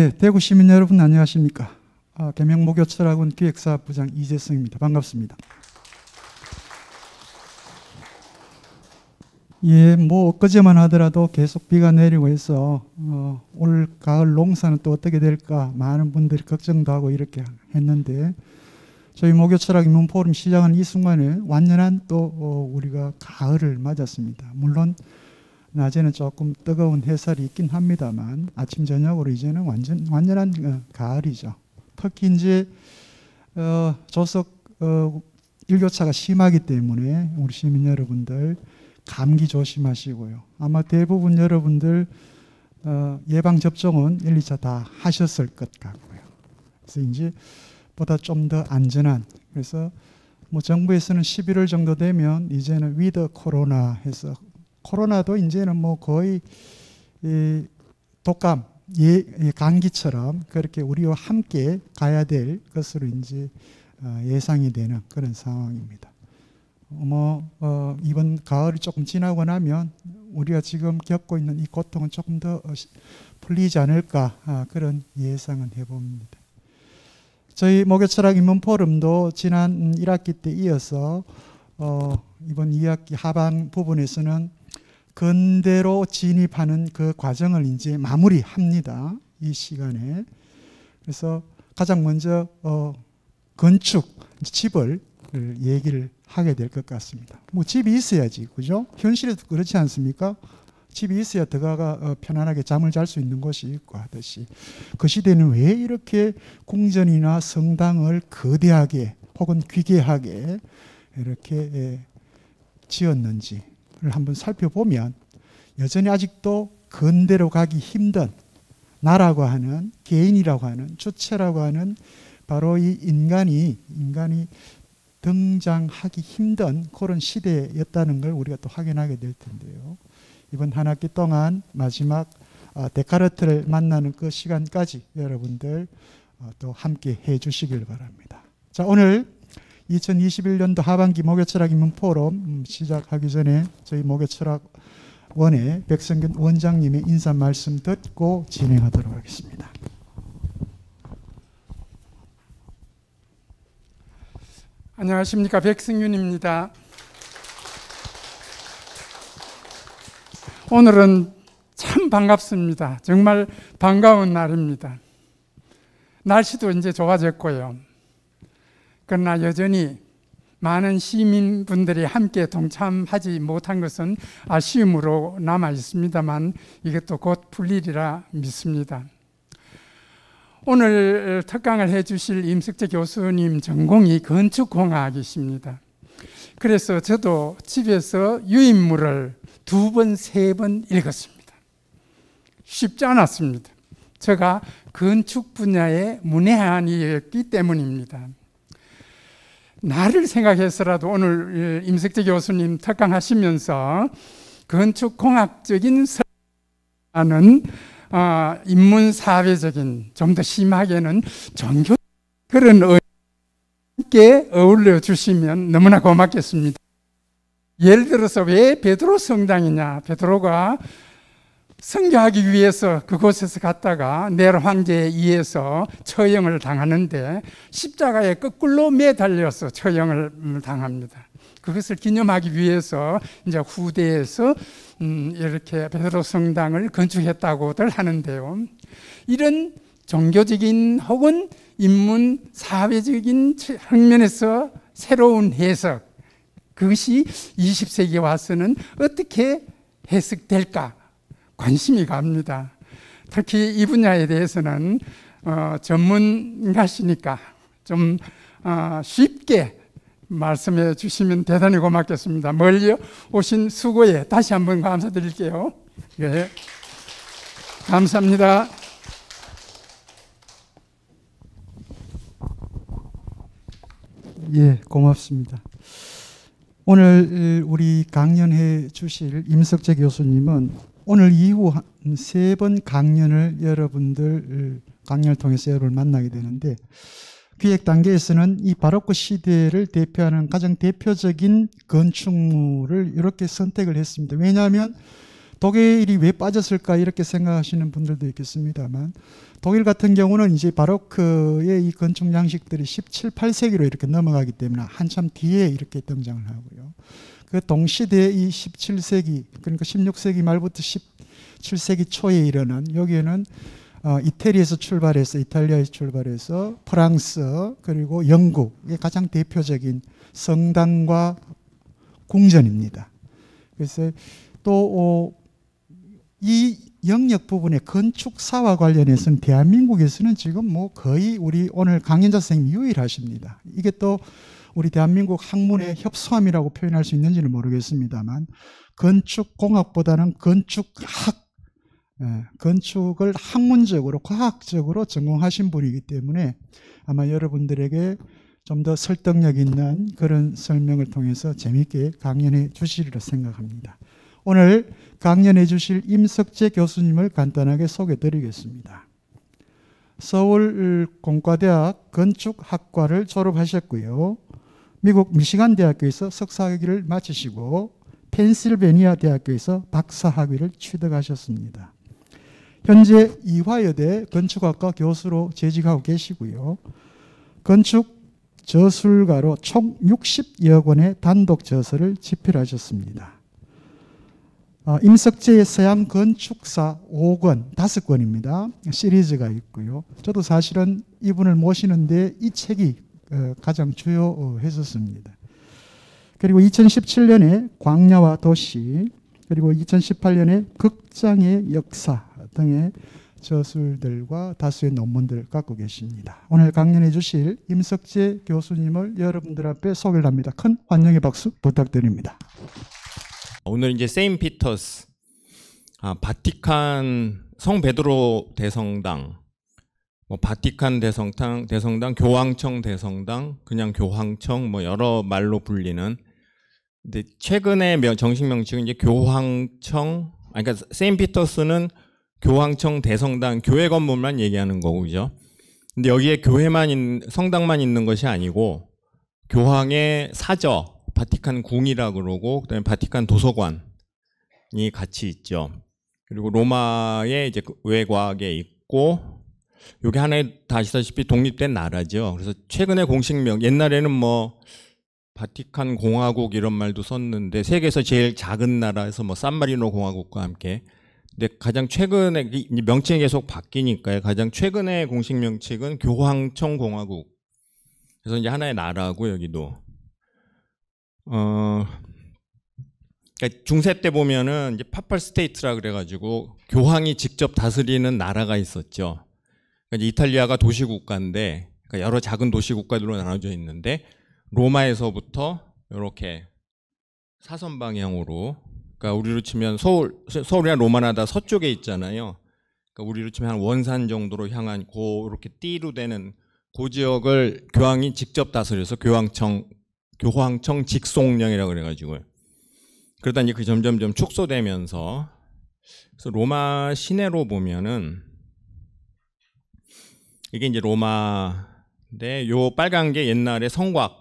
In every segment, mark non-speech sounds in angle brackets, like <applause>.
네, 대구 시민 여러분 안녕하십니까? 아, 개명목교철학원 기획사 부장 이재성입니다. 반갑습니다. 예, 뭐 엊그제만 하더라도 계속 비가 내리고 해서 어, 올 가을 농사는 또 어떻게 될까 많은 분들이 걱정도 하고 이렇게 했는데 저희 목요철학 인문 포럼 시작한 이 순간에 완연한 또 어, 우리가 가을을 맞았습니다. 물론 낮에는 조금 뜨거운 햇살이 있긴 합니다만 아침 저녁으로 이제는 완전 완전한 어, 가을이죠. 특히 이제 어, 조석 어, 일교차가 심하기 때문에 우리 시민 여러분들 감기 조심하시고요. 아마 대부분 여러분들 어, 예방 접종은 1, 2차 다 하셨을 것 같고요. 그래서 이제 보다 좀 더 안전한 그래서 뭐 정부에서는 11월 정도 되면 이제는 위드 코로나 해서 코로나도 이제는 뭐 거의 이 독감, 예, 예, 감기처럼 그렇게 우리와 함께 가야 될 것으로 이제 어, 예상이 되는 그런 상황입니다. 뭐 어, 이번 가을이 조금 지나고 나면 우리가 지금 겪고 있는 이 고통은 조금 더 어, 풀리지 않을까 아, 그런 예상은 해봅니다. 저희 목요철학 인문 포럼도 지난 1학기 때 이어서 어, 이번 2학기 하반 부분에서는 근대로 진입하는 그 과정을 이제 마무리합니다. 이 시간에. 그래서 가장 먼저 어, 건축, 집을 얘기를 하게 될 것 같습니다. 뭐 집이 있어야지, 그죠? 현실에도 그렇지 않습니까? 집이 있어야 드가가 어, 편안하게 잠을 잘 수 있는 곳이 있고 하듯이 그 시대는 왜 이렇게 궁전이나 성당을 거대하게 혹은 귀괴하게 이렇게 예, 지었는지 한번 살펴보면 여전히 아직도 근대로 가기 힘든 나라고 하는 개인이라고 하는 주체라고 하는 바로 이 인간이 인간이 등장하기 힘든 그런 시대였다는 걸 우리가 또 확인하게 될 텐데요. 이번 한 학기 동안 마지막 아, 데카르트를 만나는 그 시간까지 여러분들 어, 또 함께 해 주시길 바랍니다. 자, 오늘 2021년도 하반기 목요철학 인문포럼 음, 시작하기 전에 저희 목요철학원의 백성균 원장님의 인사 말씀 듣고 진행하도록 하겠습니다. 안녕하십니까 백승윤입니다. 오늘은 참 반갑습니다. 정말 반가운 날입니다. 날씨도 이제 좋아졌고요. 그러나 여전히 많은 시민분들이 함께 동참하지 못한 것은 아쉬움으로 남아 있습니다만 이것도 곧 풀리리라 믿습니다. 오늘 특강을 해주실 임석재 교수님 전공이 건축공학이십니다. 그래서 저도 집에서 유인물을 두 번, 세 번 읽었습니다. 쉽지 않았습니다. 제가 건축 분야의 문외한이었기 때문입니다. 나를 생각해서라도 오늘 예, 임색재 교수님 특강하시면서 건축공학적인 설하는 어, 아, 인문사회적인 좀 더 심하게는 종교 그런 의 함께 어울려 주시면 너무나 고맙겠습니다. 예를 들어서 왜 베드로 성당이냐? 베드로가 성교하기 위해서 그곳에서 갔다가 넬 황제에 의해서 처형을 당하는데 십자가에 거꾸로 매달려서 처형을 당합니다. 그것을 기념하기 위해서 이제 후대에서 음 이렇게 베드로 성당을 건축했다고들 하는데요. 이런 종교적인 혹은 인문 사회적인 측면에서 새로운 해석 그것이 2 0세기 와서는 어떻게 해석될까 관심이 갑니다. 특히 이 분야에 대해서는 어, 전문가시니까 좀 어, 쉽게 말씀해 주시면 대단히 고맙겠습니다. 멀리 오신 수고에 다시 한번 감사드릴게요. 예. 감사합니다. 예, 고맙습니다. 오늘 우리 강연해 주실 임석재 교수님은 오늘 이후 한 세 번 강연을 여러분들 강연을 통해서 여러분을 만나게 되는데 기획 단계에서는 이 바로크 시대를 대표하는 가장 대표적인 건축물을 이렇게 선택을 했습니다. 왜냐하면 독일이 왜 빠졌을까 이렇게 생각하시는 분들도 있겠습니다만 독일 같은 경우는 이제 바로크의 이 건축 양식들이 17, 8세기로 이렇게 넘어가기 때문에 한참 뒤에 이렇게 등장을 하고요. 그 동시대의 이 17세기 그러니까 16세기 말부터 17세기 초에 이르는 여기에는 어, 이태리에서 출발해서 이탈리아에서 출발해서 프랑스 그리고 영국의 가장 대표적인 성당과 궁전입니다. 그래서 또이 어, 영역 부분의 건축사와 관련해서는 대한민국에서는 지금 뭐 거의 우리 오늘 강연자 선생님 유일하십니다. 이게 또 우리 대한민국 학문의 네. 협소함이라고 표현할 수 있는지는 모르겠습니다만 건축공학보다는 건축학, 예, 건축을 학문적으로 과학적으로 전공하신 분이기 때문에 아마 여러분들에게 좀 더 설득력 있는 그런 설명을 통해서 재미있게 강연해 주시리라 생각합니다. 오늘 강연해 주실 임석재 교수님을 간단하게 소개해 드리겠습니다. 서울공과대학 건축학과를 졸업하셨고요. 미국 미시간 대학교에서 석사학위를 마치시고 펜실베니아 대학교에서 박사학위를 취득하셨습니다. 현재 이화여대 건축학과 교수로 재직하고 계시고요. 건축 저술가로 총 60여 권의 단독 저서를 집필하셨습니다. 아, 임석재의 서양 건축사 5권, 5권입니다. 시리즈가 있고요. 저도 사실은 이분을 모시는데 이 책이 어, 가장 주요했었습니다. 그리고 2017년에 광야와 도시, 그리고 2018년에 극장의 역사 등의 저술들과 다수의 논문들을 갖고 계십니다. 오늘 강연해 주실 임석재 교수님을 여러분들 앞에 소개를 합니다. 큰 환영의 박수 부탁드립니다. 오늘 이제 세인 피터스, 아, 바티칸 성베드로 대성당 뭐 바티칸 대성당, 대성당, 교황청 대성당, 그냥 교황청 뭐 여러 말로 불리는. 근데 최근에 명, 정식 명칭은 이제 교황청. 아, 그러니까 세인피터스는 교황청 대성당 교회 건물만 얘기하는 거고 그죠? 근데 여기에 교회만 있, 성당만 있는 것이 아니고 교황의 사저, 바티칸 궁이라 그러고 그다음에 바티칸 도서관이 같이 있죠. 그리고 로마의 이제 그 외곽에 있고 요게 하나의 다시다시피 독립된 나라죠. 그래서 최근에 공식명 옛날에는 뭐 바티칸 공화국 이런 말도 썼는데 세계에서 제일 작은 나라에서 뭐 산마리노 공화국과 함께 근데 가장 최근에 명칭이 계속 바뀌니까요. 가장 최근의 공식 명칭은 교황청 공화국. 그래서 이제 하나의 나라고 여기도 어 그러니까 중세 때 보면은 이제 파팔 스테이트라 그래가지고 교황이 직접 다스리는 나라가 있었죠. 그러니까 이탈리아가 도시 국가인데 그러니까 여러 작은 도시 국가들로 나눠져 있는데 로마에서부터 이렇게 사선 방향으로 그러니까 우리로 치면 서울 서울이나 로마나 다 서쪽에 있잖아요. 그러니까 우리로 치면 한 원산 정도로 향한 고 이렇게 띠로 되는 고 지역을 교황이 직접 다스려서 교황청 교황청 직속령이라고 그래가지고 그러다 이제 그 점점점 축소되면서 그래서 로마 시내로 보면은 이게 이제 로마인데 요 빨간 게 옛날에 성곽이죠.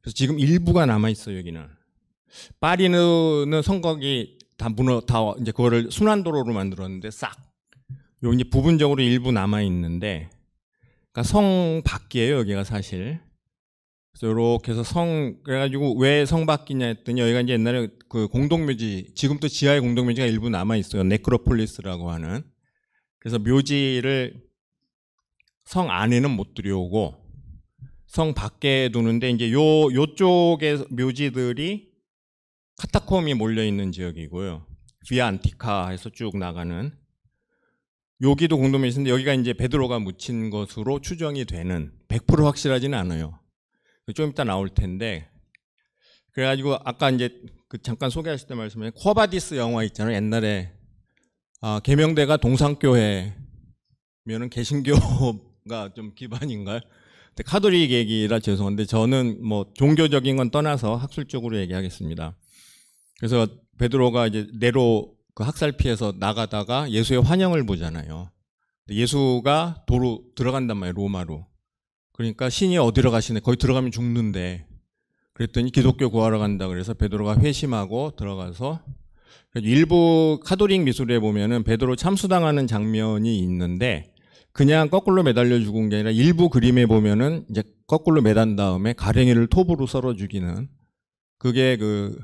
그래서 지금 일부가 남아 있어요 여기는. 파리는 성곽이 다 무너 다 이제 그거를 순환 도로로 만들었는데 싹. 요 이제 부분적으로 일부 남아 있는데, 그러니까 성 밖이에요 여기가 사실. 그래서 이렇게 해서 성 그래가지고 왜성 바뀌냐 했더니 여기가 이제 옛날에 그 공동묘지 지금도 지하의 공동묘지가 일부 남아 있어요 네크로폴리스라고 하는 그래서 묘지를 성 안에는 못 들여오고 성 밖에 두는데 이제 요 요쪽에 묘지들이 카타콤이 몰려 있는 지역이고요. 비아 안티카에서 쭉 나가는 여기도 공동묘지는데 여기가 이제 베드로가 묻힌 것으로 추정이 되는 100% 확실하지는 않아요. 좀 이따 나올 텐데 그래가지고 아까 이제 그 잠깐 소개하실 때말씀하신 코바디스 영화 있잖아요. 옛날에 아, 개명대가 동상교회면은 개신교가 <laughs> 좀 기반인가요? 근데 카톨릭 얘기라 죄송한데 저는 뭐 종교적인 건 떠나서 학술적으로 얘기하겠습니다. 그래서 베드로가 이제 네로 그 학살 피해서 나가다가 예수의 환영을 보잖아요. 예수가 도로 들어간단 말이에요, 로마로. 그러니까 신이 어디로 가시네, 거기 들어가면 죽는데. 그랬더니 기독교 구하러 간다 그래서 베드로가 회심하고 들어가서 일부 카도릭 미술에 보면은 베드로 참수당하는 장면이 있는데 그냥 거꾸로 매달려 죽은 게 아니라 일부 그림에 보면은 이제 거꾸로 매단 다음에 가랭이를 톱으로 썰어 죽이는 그게 그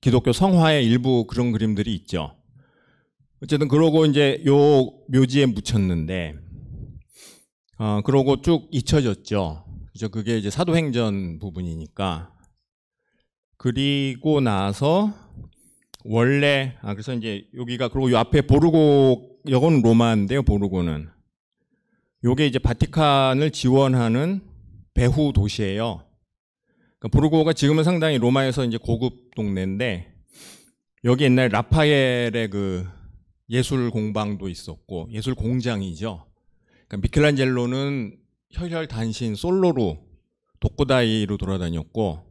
기독교 성화의 일부 그런 그림들이 있죠. 어쨌든 그러고 이제 요 묘지에 묻혔는데 어 그러고 쭉 잊혀졌죠. 그죠? 그게 이제 사도행전 부분이니까 그리고 나서 원래 아 그래서 이제 여기가 그리고 요 앞에 보르고 여건 로마인데요. 보르고는 요게 이제 바티칸을 지원하는 배후 도시예요. 그러니까 보르고가 지금은 상당히 로마에서 이제 고급 동네인데 여기 옛날 라파엘의 그 예술 공방도 있었고 예술 공장이죠. 그러니까 미켈란젤로는 혈혈 단신 솔로로 독고다이로 돌아다녔고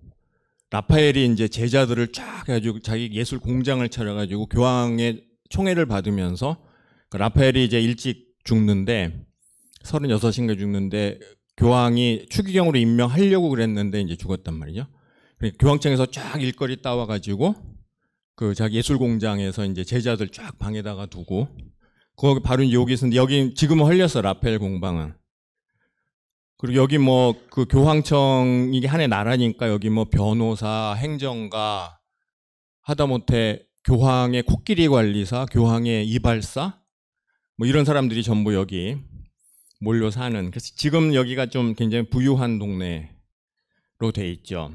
라파엘이 이제 제자들을 쫙 해가지고 자기 예술 공장을 차려가지고 교황의 총애를 받으면서 그 라파엘이 이제 일찍 죽는데 36인가 죽는데 교황이 추기경으로 임명하려고 그랬는데 이제 죽었단 말이죠. 그러니까 교황청에서 쫙 일거리 따와가지고 그 자기 예술 공장에서 이제 제자들 쫙 방에다가 두고 거기 바로 여기 있었는데 여기 지금은 흘렸어라파엘 공방은 그리고 여기 뭐 그 교황청 이게 한해 나라니까 여기 뭐 변호사, 행정가 하다못해 교황의 코끼리 관리사, 교황의 이발사 뭐 이런 사람들이 전부 여기 몰려 사는 그래서 지금 여기가 좀 굉장히 부유한 동네로 돼 있죠.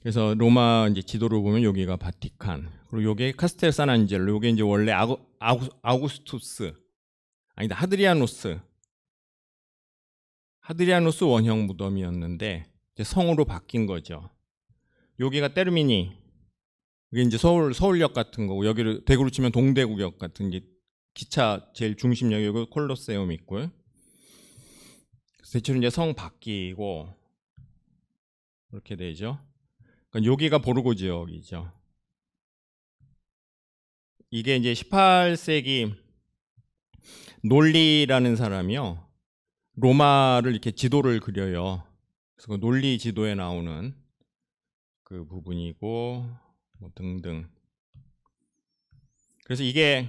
그래서 로마 이제 지도를 보면 여기가 바티칸 그리고 여기 카스텔 사난젤로 여기 이제 원래 아구, 아구, 아구스투스 아니다 하드리아노스 하드리아노스 원형 무덤이었는데 이제 성으로 바뀐 거죠. 여기가 테르미니 이게 이제 서울 서울역 같은 거고 여기를 대구로 치면 동대구역 같은 게 기차 제일 중심역 여기 콜로세움 있고요. 대체로 이제 성 바뀌고 이렇게 되죠. 그러니까 여기가 보르고 지역이죠. 이게 이제 18세기 논리라는 사람이요. 로마를 이렇게 지도를 그려요. 그래서 그 논리 지도에 나오는 그 부분이고 뭐 등등. 그래서 이게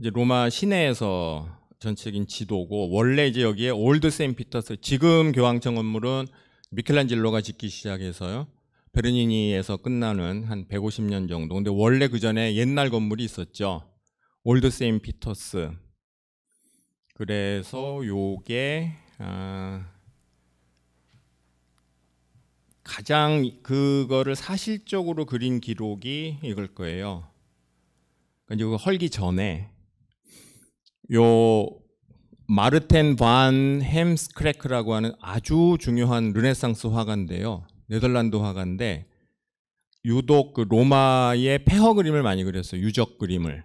이제 로마 시내에서 전체적인 지도고 원래 이제 여기에 올드 샌피터스 지금 교황청 건물은 미켈란젤로가 짓기 시작해서요. 베르니니에서 끝나는 한 150년 정도. 근데 원래 그 전에 옛날 건물이 있었죠. 올드 세인 피터스. 그래서 요게 아, 가장 그거를 사실적으로 그린 기록이 이걸 거예요. 그러니 헐기 전에 요 마르텐 반 햄스크래크라고 하는 아주 중요한 르네상스 화가인데요. 네덜란드 화가인데 유독 그 로마의 폐허 그림을 많이 그렸어요. 유적 그림을.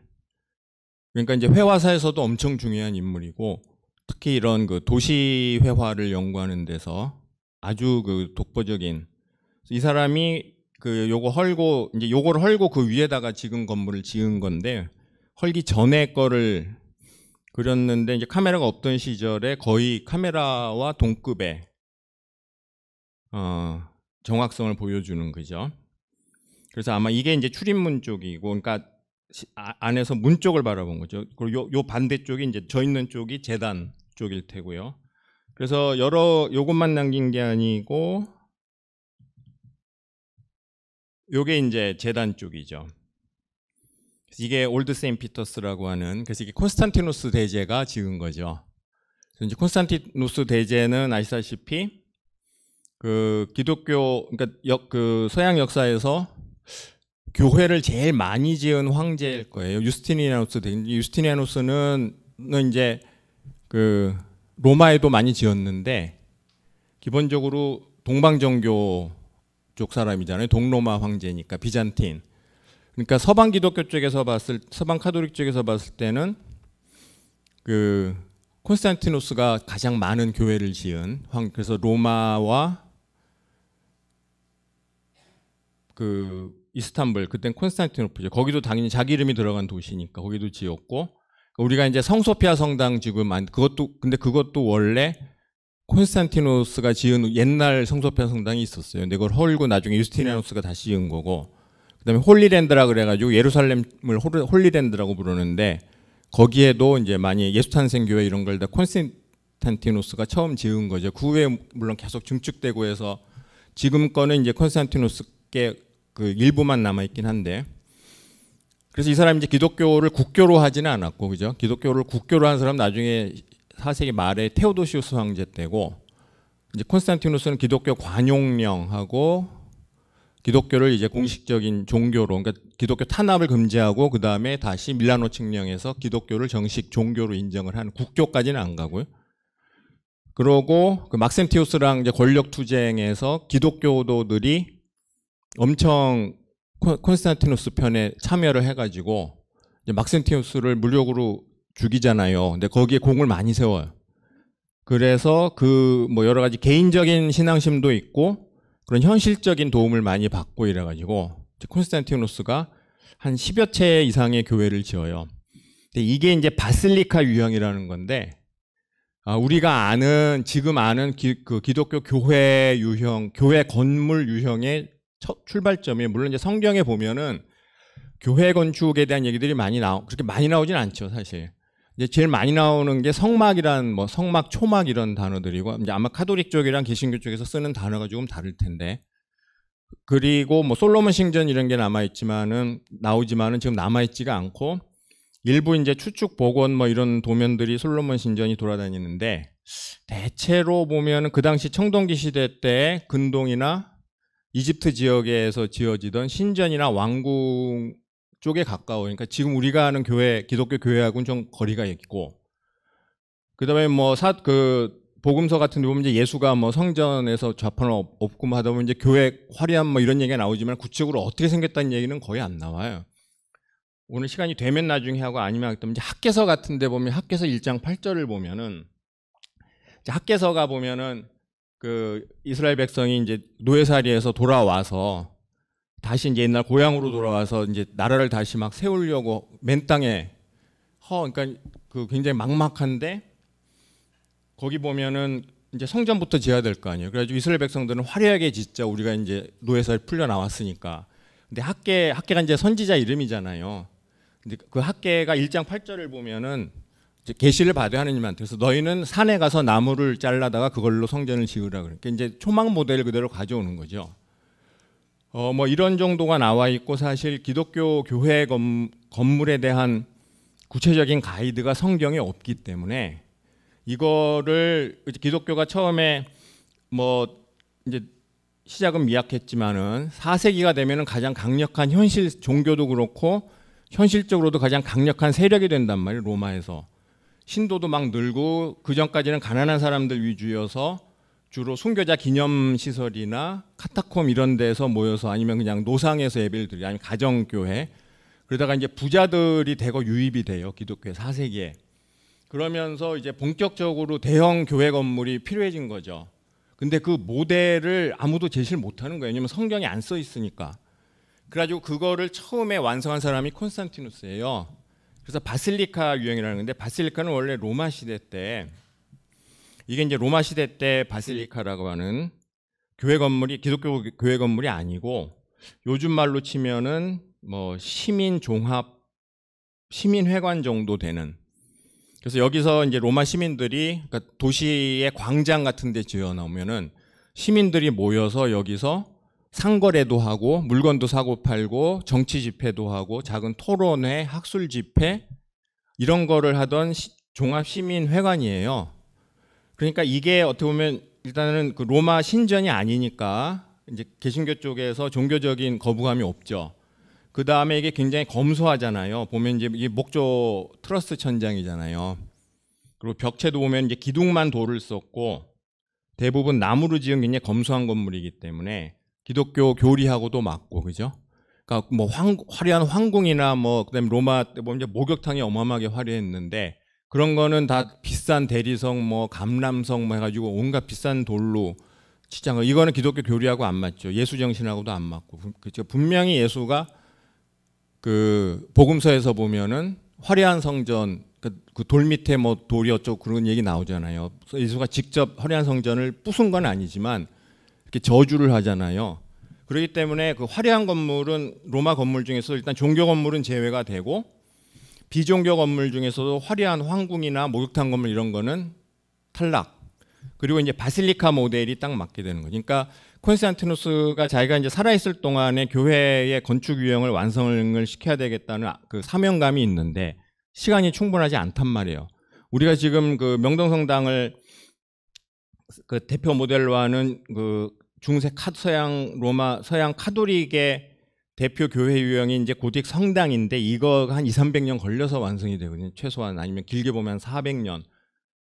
그러니까 이제 회화사에서도 엄청 중요한 인물이고 특히 이런 그 도시 회화를 연구하는 데서 아주 그 독보적인 이 사람이 그 요거 헐고 이제 요거를 헐고 그 위에다가 지금 건물을 지은 건데 헐기 전에 거를 그렸는데 이제 카메라가 없던 시절에 거의 카메라와 동급의 어, 정확성을 보여주는 그죠. 그래서 아마 이게 이제 출입문 쪽이고, 그러니까 아, 안에서 문 쪽을 바라본 거죠. 그리고 요, 요 반대쪽이 이제 저 있는 쪽이 재단 쪽일 테고요. 그래서 여러 요것만 남긴 게 아니고 요게 이제 재단 쪽이죠. 이게 올드 세인 피터스라고 하는 그래서 이게 콘스탄티누스 대제가 지은 거죠. 이제 콘스탄티누스 대제는 아시다시피 그 기독교 그러니까 역, 그 서양 역사에서 교회를 제일 많이 지은 황제일 거예요. 유스티니아노스. 유스티니아노스는 이제 그 로마에도 많이 지었는데 기본적으로 동방정교 쪽 사람이잖아요. 동로마 황제니까 비잔틴. 그러니까 서방 기독교 쪽에서 봤을 서방 카톨릭 쪽에서 봤을 때는 그 콘스탄티노스가 가장 많은 교회를 지은 황 그래서 로마와 그 이스탄불 그땐 콘스탄티노프죠 거기도 당연히 자기 이름이 들어간 도시니까 거기도 지었고 그러니까 우리가 이제 성소피아 성당 지금 안 그것도 근데 그것도 원래 콘스탄티노스가 지은 옛날 성소피아 성당이 있었어요. 근데 그걸 헐고 나중에 유스티니아누스가 다시 지은 거고 그다음에 홀리랜드라 그래가지고 예루살렘을 홀리랜드라고 부르는데 거기에도 이제 많이 예수 탄생 교회 이런 걸 다 콘스탄티노스가 처음 지은 거죠. 그 후에 물론 계속 증축되고 해서 지금 거는 이제 콘스탄티노스께 그 일부만 남아 있긴 한데 그래서 이 사람이 제 기독교를 국교로 하지는 않았고 그죠? 기독교를 국교로 한 사람 나중에 4세기 말에 테오도시우스 황제 때고 이제 콘스탄티누스는 기독교 관용령하고 기독교를 이제 공식적인 종교로 그러니까 기독교 탄압을 금지하고 그다음에 다시 밀라노 측령에서 기독교를 정식 종교로 인정을 한 국교까지는 안 가고요. 그러고 그 막센티우스랑 이제 권력 투쟁에서 기독교도들이 엄청 콘스탄티누스 편에 참여를 해가지고 막센티누스를 무력으로 죽이잖아요. 근데 거기에 공을 많이 세워요. 그래서 그 뭐 여러 가지 개인적인 신앙심도 있고 그런 현실적인 도움을 많이 받고 이래가지고 콘스탄티누스가 한 10여 채 이상의 교회를 지어요. 근데 이게 이제 바슬리카 유형이라는 건데 아, 우리가 아는 지금 아는 기, 그 기독교 교회 유형, 교회 건물 유형의 첫 출발점이 물론 이제 성경에 보면은 교회 건축에 대한 얘기들이 많이 나오 그렇게 많이 나오진 않죠 사실. 이제 제일 많이 나오는 게 성막이란 뭐 성막 초막 이런 단어들이고 이제 아마 카톨릭 쪽이랑 개신교 쪽에서 쓰는 단어가 조금 다를 텐데 그리고 뭐 솔로몬 신전 이런 게 남아 있지만은 나오지만은 지금 남아 있지가 않고 일부 이제 추측 복원 뭐 이런 도면들이 솔로몬 신전이 돌아다니는데 대체로 보면은 그 당시 청동기 시대 때 근동이나 이집트 지역에서 지어지던 신전이나 왕궁 쪽에 가까워. 그러니까 지금 우리가 아는 교회, 기독교 교회하고는 좀 거리가 있고. 그다음에 뭐 사그 복음서 같은 데 보면 이제 예수가 뭐 성전에서 좌판을 없고 하다 보면 이제 교회 화려한 뭐 이런 얘기가 나오지만 구체적으로 어떻게 생겼다는 얘기는 거의 안 나와요. 오늘 시간이 되면 나중에 하고 아니면 그다음 이제 학계서 같은 데 보면 학계서 1장 8절을 보면은 학계서가 보면은 그 이스라엘 백성이 이제 노예살이에서 돌아와서 다시 이제 옛날 고향으로 돌아와서 이제 나라를 다시 막 세우려고 맨 땅에 허 그러니까 그 굉장히 막막한데 거기 보면은 이제 성전부터 지어야 될 거 아니에요. 그래가지고 이스라엘 백성들은 화려하게 진짜 우리가 이제 노예살 풀려 나왔으니까. 근데 학계 학계가 이제 선지자 이름이잖아요. 근데 그 학계가 1장 8절을 보면은 계시를 받아 하느님한테서 너희는 산에 가서 나무를 잘라다가 그걸로 성전을 지으라 그러니까 이제 초망 모델 그대로 가져오는 거죠. 어 뭐 이런 정도가 나와 있고 사실 기독교 교회 건, 건물에 대한 구체적인 가이드가 성경에 없기 때문에 이거를 기독교가 처음에 뭐 이제 시작은 미약했지만은 4세기가 되면은 가장 강력한 현실 종교도 그렇고 현실적으로도 가장 강력한 세력이 된단 말이에요 로마에서 신도도 막 늘고 그 전까지는 가난한 사람들 위주여서 주로 순교자 기념 시설이나 카타콤 이런 데서 모여서 아니면 그냥 노상에서 예배를 드리 아니면 가정 교회 그러다가 이제 부자들이 대거 유입이 돼요 기독교 4세기에 그러면서 이제 본격적으로 대형 교회 건물이 필요해진 거죠. 근데 그 모델을 아무도 제시를 못하는 거예요. 왜냐면 성경이 안 써 있으니까. 그래가지고 그거를 처음에 완성한 사람이 콘스탄티누스예요. 그래서 바실리카 유형이라는 건데 바실리카는 원래 로마 시대 때 이게 이제 로마 시대 때 바실리카라고 하는 교회 건물이 기독교 교회 건물이 아니고 요즘 말로 치면은 뭐 시민 종합 시민 회관 정도 되는 그래서 여기서 이제 로마 시민들이 그러니까 도시의 광장 같은 데 지어 놓으면은 시민들이 모여서 여기서 상거래도 하고 물건도 사고 팔고 정치 집회도 하고 작은 토론회, 학술 집회 이런 거를 하던 종합 시민 회관이에요. 그러니까 이게 어떻게 보면 일단은 그 로마 신전이 아니니까 이제 개신교 쪽에서 종교적인 거부감이 없죠. 그 다음에 이게 굉장히 검소하잖아요. 보면 이제 이게 목조 트러스 천장이잖아요. 그리고 벽체도 보면 이제 기둥만 돌을 썼고 대부분 나무로 지은 굉장히 검소한 건물이기 때문에 기독교 교리하고도 맞고 그죠? 그러니까 뭐 황, 화려한 황궁이나 뭐 그다음에 로마 때 보면 이제 목욕탕이 어마어마하게 화려했는데 그런 거는 다 비싼 대리석 뭐 감람석 뭐 해가지고 온갖 비싼 돌로 치장 거 이거는 기독교 교리하고 안 맞죠. 예수 정신하고도 안 맞고 그죠? 분명히 예수가 그 복음서에서 보면은 화려한 성전 그, 그돌 밑에 뭐 돌이 어쩌고 그런 얘기 나오잖아요. 예수가 직접 화려한 성전을 부순 건 아니지만 이렇게 저주를 하잖아요. 그렇기 때문에 그 화려한 건물은 로마 건물 중에서 일단 종교 건물은 제외가 되고 비종교 건물 중에서도 화려한 황궁이나 목욕탕 건물 이런 거는 탈락. 그리고 이제 바실리카 모델이 딱 맞게 되는 거죠. 그러니까 콘스탄티누스가 자기가 이제 살아있을 동안에 교회의 건축 유형을 완성을 시켜야 되겠다는 아, 그 사명감이 있는데 시간이 충분하지 않단 말이에요. 우리가 지금 그 명동성당을 그 대표 모델로 하는 그 중세 카 서양 로마 서양 카톨릭의 대표 교회 유형이 이제 고딕 성당인데 이거 한 2, 300년 걸려서 완성이 되거든요. 최소한 아니면 길게 보면 400년.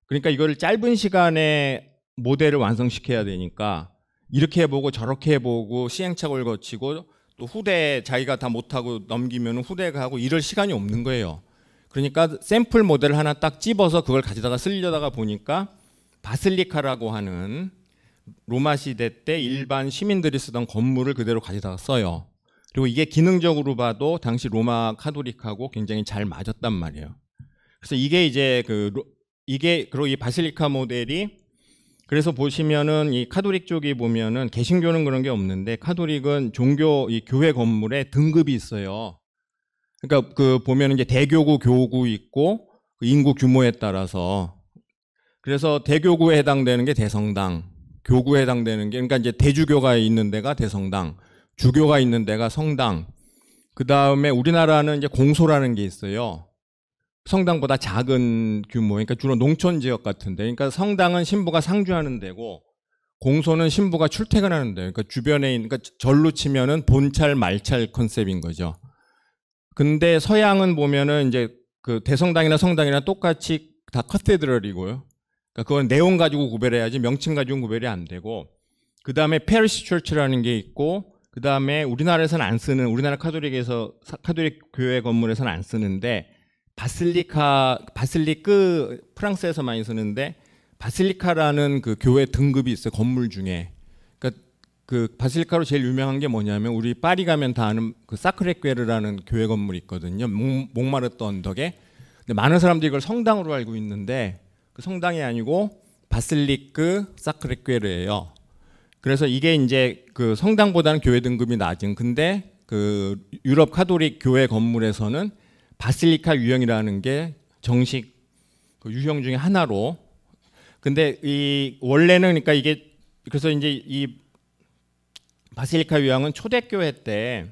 그러니까 이거를 짧은 시간에 모델을 완성시켜야 되니까 이렇게 해보고 저렇게 해보고 시행착오를 거치고 또 후대 자기가 다 못하고 넘기면 후대가 하고 이럴 시간이 없는 거예요. 그러니까 샘플 모델 하나 딱 집어서 그걸 가져다가 쓰려다가 보니까 바슬리카라고 하는 로마 시대 때 일반 시민들이 쓰던 건물을 그대로 가져다가 써요. 그리고 이게 기능적으로 봐도 당시 로마 카톨릭하고 굉장히 잘 맞았단 말이에요. 그래서 이게 이제 그 이게 그리고 이 바실리카 모델이 그래서 보시면은 이 카톨릭 쪽이 보면은 개신교는 그런 게 없는데 카톨릭은 종교 이 교회 건물에 등급이 있어요. 그러니까 그 보면 이제 대교구 교구 있고 인구 규모에 따라서 그래서 대교구에 해당되는 게 대성당 교구에 해당되는 게 그러니까 이제 대주교가 있는 데가 대성당, 주교가 있는 데가 성당. 그 다음에 우리나라는 이제 공소라는 게 있어요. 성당보다 작은 규모, 그러니까 주로 농촌 지역 같은데, 그러니까 성당은 신부가 상주하는 데고, 공소는 신부가 출퇴근하는 데, 그러니까 주변에 있는, 그러니까 절로 치면은 본찰 말찰 컨셉인 거죠. 근데 서양은 보면은 이제 그 대성당이나 성당이나 똑같이 다 카테드럴이고요. 그러니까 그건 내용 가지고 구별해야지 명칭 가지고 구별이 안 되고 그 다음에 페리시 철치라는 게 있고 그 다음에 우리나라에서는 안 쓰는 우리나라 카톨릭에서 카톨릭 교회 건물에서는 안 쓰는데 바실리카 바실리크 프랑스에서 많이 쓰는데 바실리카라는 그 교회 등급이 있어요 건물 중에 그러니까 그 바실리카로 제일 유명한 게 뭐냐면 우리 파리 가면 다 아는 그 사크레퀘르라는 교회 건물이 있거든요 목마르던덕에 근데 많은 사람들이 이걸 성당으로 알고 있는데 그 성당이 아니고 바슬리크 사크레퀘르예요. 그래서 이게 이제 그 성당보다는 교회 등급이 낮은 근데 그 유럽 카톨릭 교회 건물에서는 바실리카 유형이라는 게 정식 그 유형 중에 하나로 근데 이 원래는 그러니까 이게 그래서 이제 이 바실리카 유형은 초대교회 때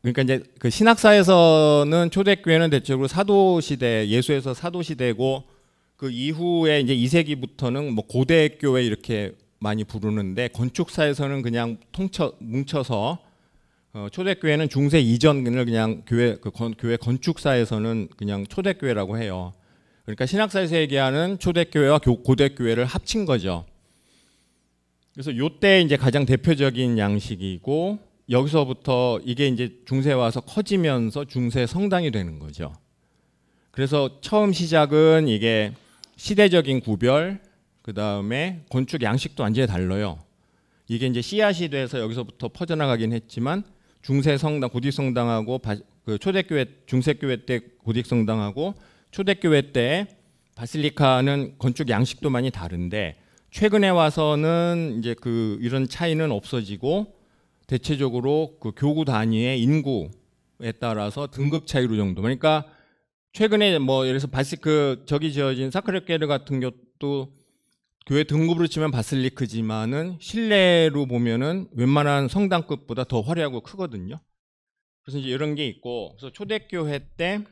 그러니까 이제 그 신학사에서는 초대교회는 대체로 사도 시대 예수에서 사도 시대고 그 이후에 이제 2세기부터는 뭐 고대 교회 이렇게 많이 부르는데 건축사에서는 그냥 통쳐 뭉쳐서 어, 초대교회는 중세 이전을 그냥 교회 그 건, 교회 건축사에서는 그냥 초대교회라고 해요. 그러니까 신학사에서 얘기하는 초대교회와 고대교회를 합친 거죠. 그래서 요때 이제 가장 대표적인 양식이고 여기서부터 이게 이제 중세 와서 커지면서 중세 성당이 되는 거죠. 그래서 처음 시작은 이게 시대적인 구별, 그 다음에 건축 양식도 완전히 달라요. 이게 이제 씨앗이 돼서 여기서부터 퍼져나가긴 했지만 중세 성당, 고딕 성당하고 그 초대교회, 중세교회 때 고딕 성당하고 초대교회 때 바실리카는 건축 양식도 많이 다른데 최근에 와서는 이제 그 이런 차이는 없어지고 대체적으로 그 교구 단위의 인구에 따라서 등급 차이로 정도. 그러니까 최근에 뭐 예를 들어서 바시 그 저기 지어진 사크레케르 같은 것도 교회 등급으로 치면 바슬리크지만은 실내로 보면은 웬만한 성당급보다 더 화려하고 크거든요. 그래서 이제 이런 게 있고 그래서 초대교회 때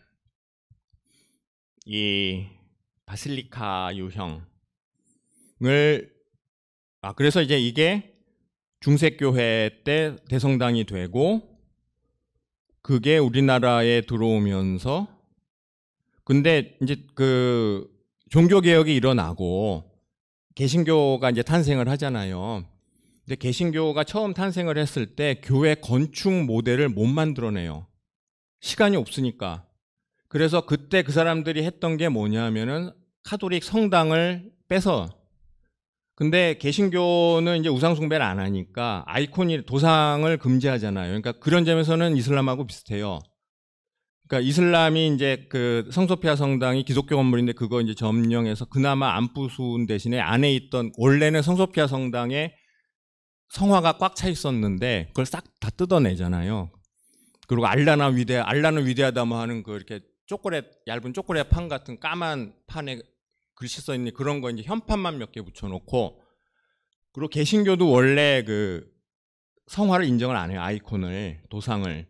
이 바실리카 유형을 아 그래서 이제 이게 중세교회 때 대성당이 되고 그게 우리나라에 들어오면서 근데 이제 그 종교 개혁이 일어나고 개신교가 이제 탄생을 하잖아요. 근데 개신교가 처음 탄생을 했을 때 교회 건축 모델을 못 만들어내요. 시간이 없으니까. 그래서 그때 그 사람들이 했던 게 뭐냐면은 카톨릭 성당을 빼서 근데 개신교는 이제 우상숭배를 안 하니까 아이콘이 도상을 금지하잖아요. 그러니까 그런 점에서는 이슬람하고 비슷해요. 그러니까 이슬람이 이제 그 성소피아 성당이 기독교 건물인데 그거 이제 점령해서 그나마 안부수운 대신에 안에 있던 원래는 성소피아 성당에 성화가 꽉 차 있었는데 그걸 싹 다 뜯어내잖아요. 그리고 알라나 위대 알라는 위대하다 뭐 하는 그 이렇게 초콜릿 얇은 초콜릿 판 같은 까만 판에 글씨 써 있는 그런 거 이제 현판만 몇 개 붙여놓고 그리고 개신교도 원래 그 성화를 인정을 안 해요 아이콘을 도상을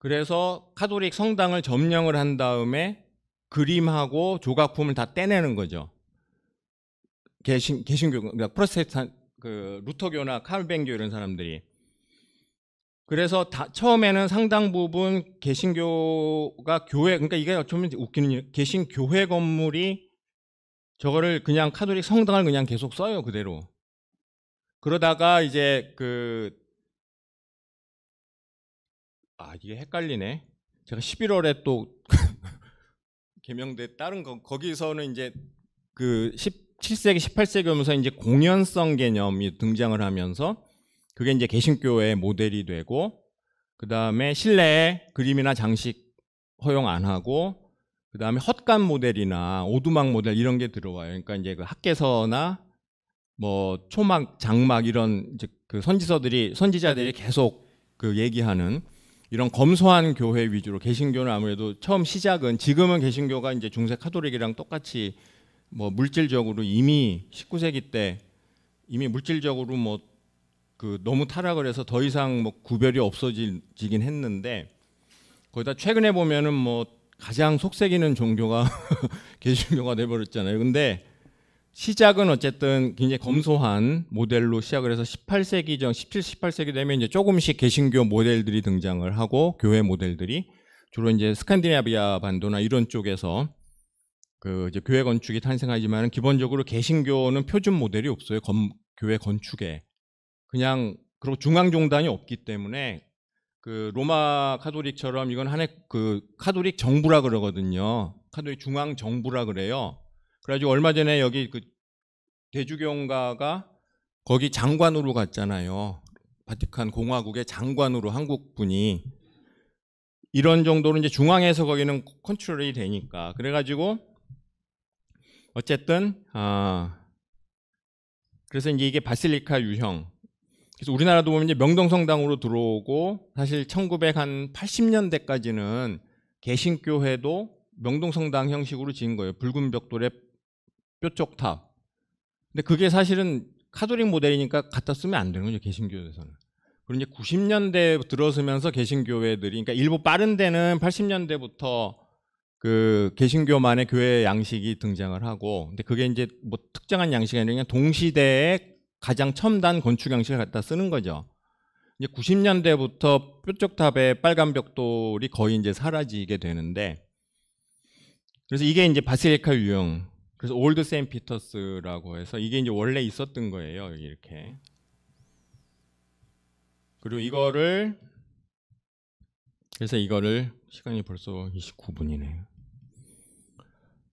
그래서 카톨릭 성당을 점령을 한 다음에 그림하고 조각품을 다 떼내는 거죠. 개신 개신교 그러니까 프로세스탄그 루터교나 칼뱅교 이런 사람들이 그래서 다, 처음에는 상당 부분 개신교가 교회 그러니까 이게 어쩌면 웃기는 일 개신 교회 건물이 저거를 그냥 카톨릭 성당을 그냥 계속 써요 그대로 그러다가 이제 그아 이게 헷갈리네. 제가 11월에 또개명돼 <laughs> 다른 거 거기서는 이제 그 17세기 18세기 오면서 이제 공연성 개념이 등장을 하면서 그게 이제 개신교의 모델이 되고 그 다음에 실내에 그림이나 장식 허용 안 하고 그 다음에 헛간 모델이나 오두막 모델 이런 게 들어와요. 그러니까 이제 그 학계서나 뭐 초막 장막 이런 이제 그 선지서들이 선지자들이 계속 그 얘기하는 이런 검소한 교회 위주로 개신교는 아무래도 처음 시작은 지금은 개신교가 이제 중세 카톨릭이랑 똑같이 뭐 물질적으로 이미 19세기 때 이미 물질적으로 뭐 그 너무 타락을 해서 더 이상 뭐 구별이 없어지긴 했는데 거기다 최근에 보면은 뭐 가장 속색기는 종교가 <laughs> 개신교가 돼버렸잖아요. 근데 시작은 어쨌든 굉장히 검소한 모델로 시작을 해서 18세기 전 17, 18세기 되면 이제 조금씩 개신교 모델들이 등장을 하고 교회 모델들이 주로 이제 스칸디나비아 반도나 이런 쪽에서 그 이제 교회 건축이 탄생하지만 기본적으로 개신교는 표준 모델이 없어요. 검, 교회 건축에 그냥 그리고 중앙 종단이 없기 때문에 그 로마 카톨릭처럼 이건 하나의 그 카톨릭 정부라 그러거든요. 카톨릭 중앙 정부라 그래요. 그래가지고 얼마 전에 여기 그 대주경가가 거기 장관으로 갔잖아요. 바티칸 공화국의 장관으로 한국 분이 이런 정도로 이제 중앙에서 거기는 컨트롤이 되니까 그래가지고 어쨌든 아 그래서 이제 이게 바실리카 유형. 그래서 우리나라도 보면 이제 명동성당으로 들어오고 사실 1980년대까지는 개신교회도 명동성당 형식으로 지은 거예요. 붉은 벽돌에 뾰족탑. 근데 그게 사실은 카톨릭 모델이니까 갖다 쓰면 안 되는 거죠 개신교에서는. 그리 90년대 들어서면서 개신교회들이 그러니까 일부 빠른 데는 80년대부터 그 개신교만의 교회 양식이 등장을 하고 근데 그게 이제 뭐 특정한 양식이 아니라 그냥 동시대의 가장 첨단 건축 양식을 갖다 쓰는 거죠. 이제 90년대부터 뾰족탑의 빨간 벽돌이 거의 이제 사라지게 되는데 그래서 이게 이제 바실리카 유형 그래서 올드 세인 피터스라고 해서 이게 이제 원래 있었던 거예요. 이렇게. 그리고 이거를 그래서 이거를 시간이 벌써 29분이네요.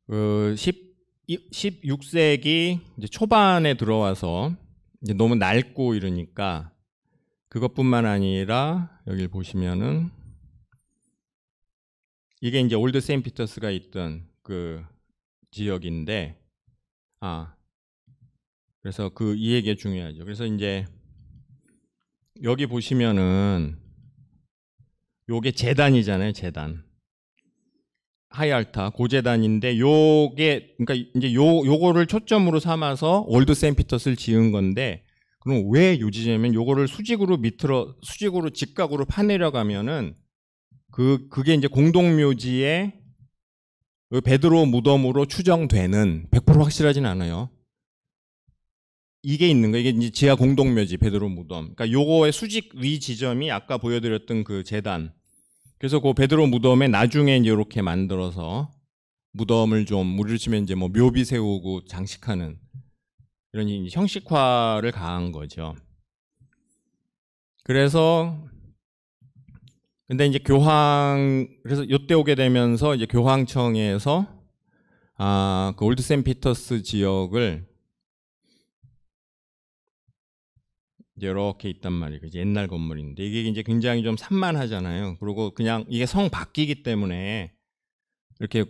그 10, 16세기 이제 초반에 들어와서 이제 너무 낡고 이러니까 그것뿐만 아니라 여기 보시면은 이게 이제 올드 세인 피터스가 있던 그 지역인데 아 그래서 그 이 얘기가 중요하죠. 그래서 이제 여기 보시면은 요게 재단이잖아요, 재단. 하이알타 고재단인데 요게 그러니까 이제 요 요거를 초점으로 삼아서 월드 샌피터스를 지은 건데 그럼 왜 요지냐면 요거를 수직으로 밑으로 수직으로 직각으로 파내려 가면은 그 그게 이제 공동묘지의 그 베드로 무덤으로 추정되는 100% 확실하진 않아요. 이게 있는 거예요. 이게 지하 공동묘지 베드로 무덤. 그러니까 요거의 수직 위 지점이 아까 보여드렸던 그 재단. 그래서 그 베드로 무덤에 나중에 이렇게 만들어서 무덤을 좀 물을 치면 이제 뭐 묘비 세우고 장식하는 이런 형식화를 가한 거죠. 그래서 근데 이제 교황 그래서 요 때 오게 되면서 이제 교황청에서 아, 그 올드 샌 피터스 지역을 이렇게 있단 말이에요. 그 옛날 건물인데 이게 이제 굉장히 좀 산만하잖아요. 그리고 그냥 이게 성 바뀌기 때문에 이렇게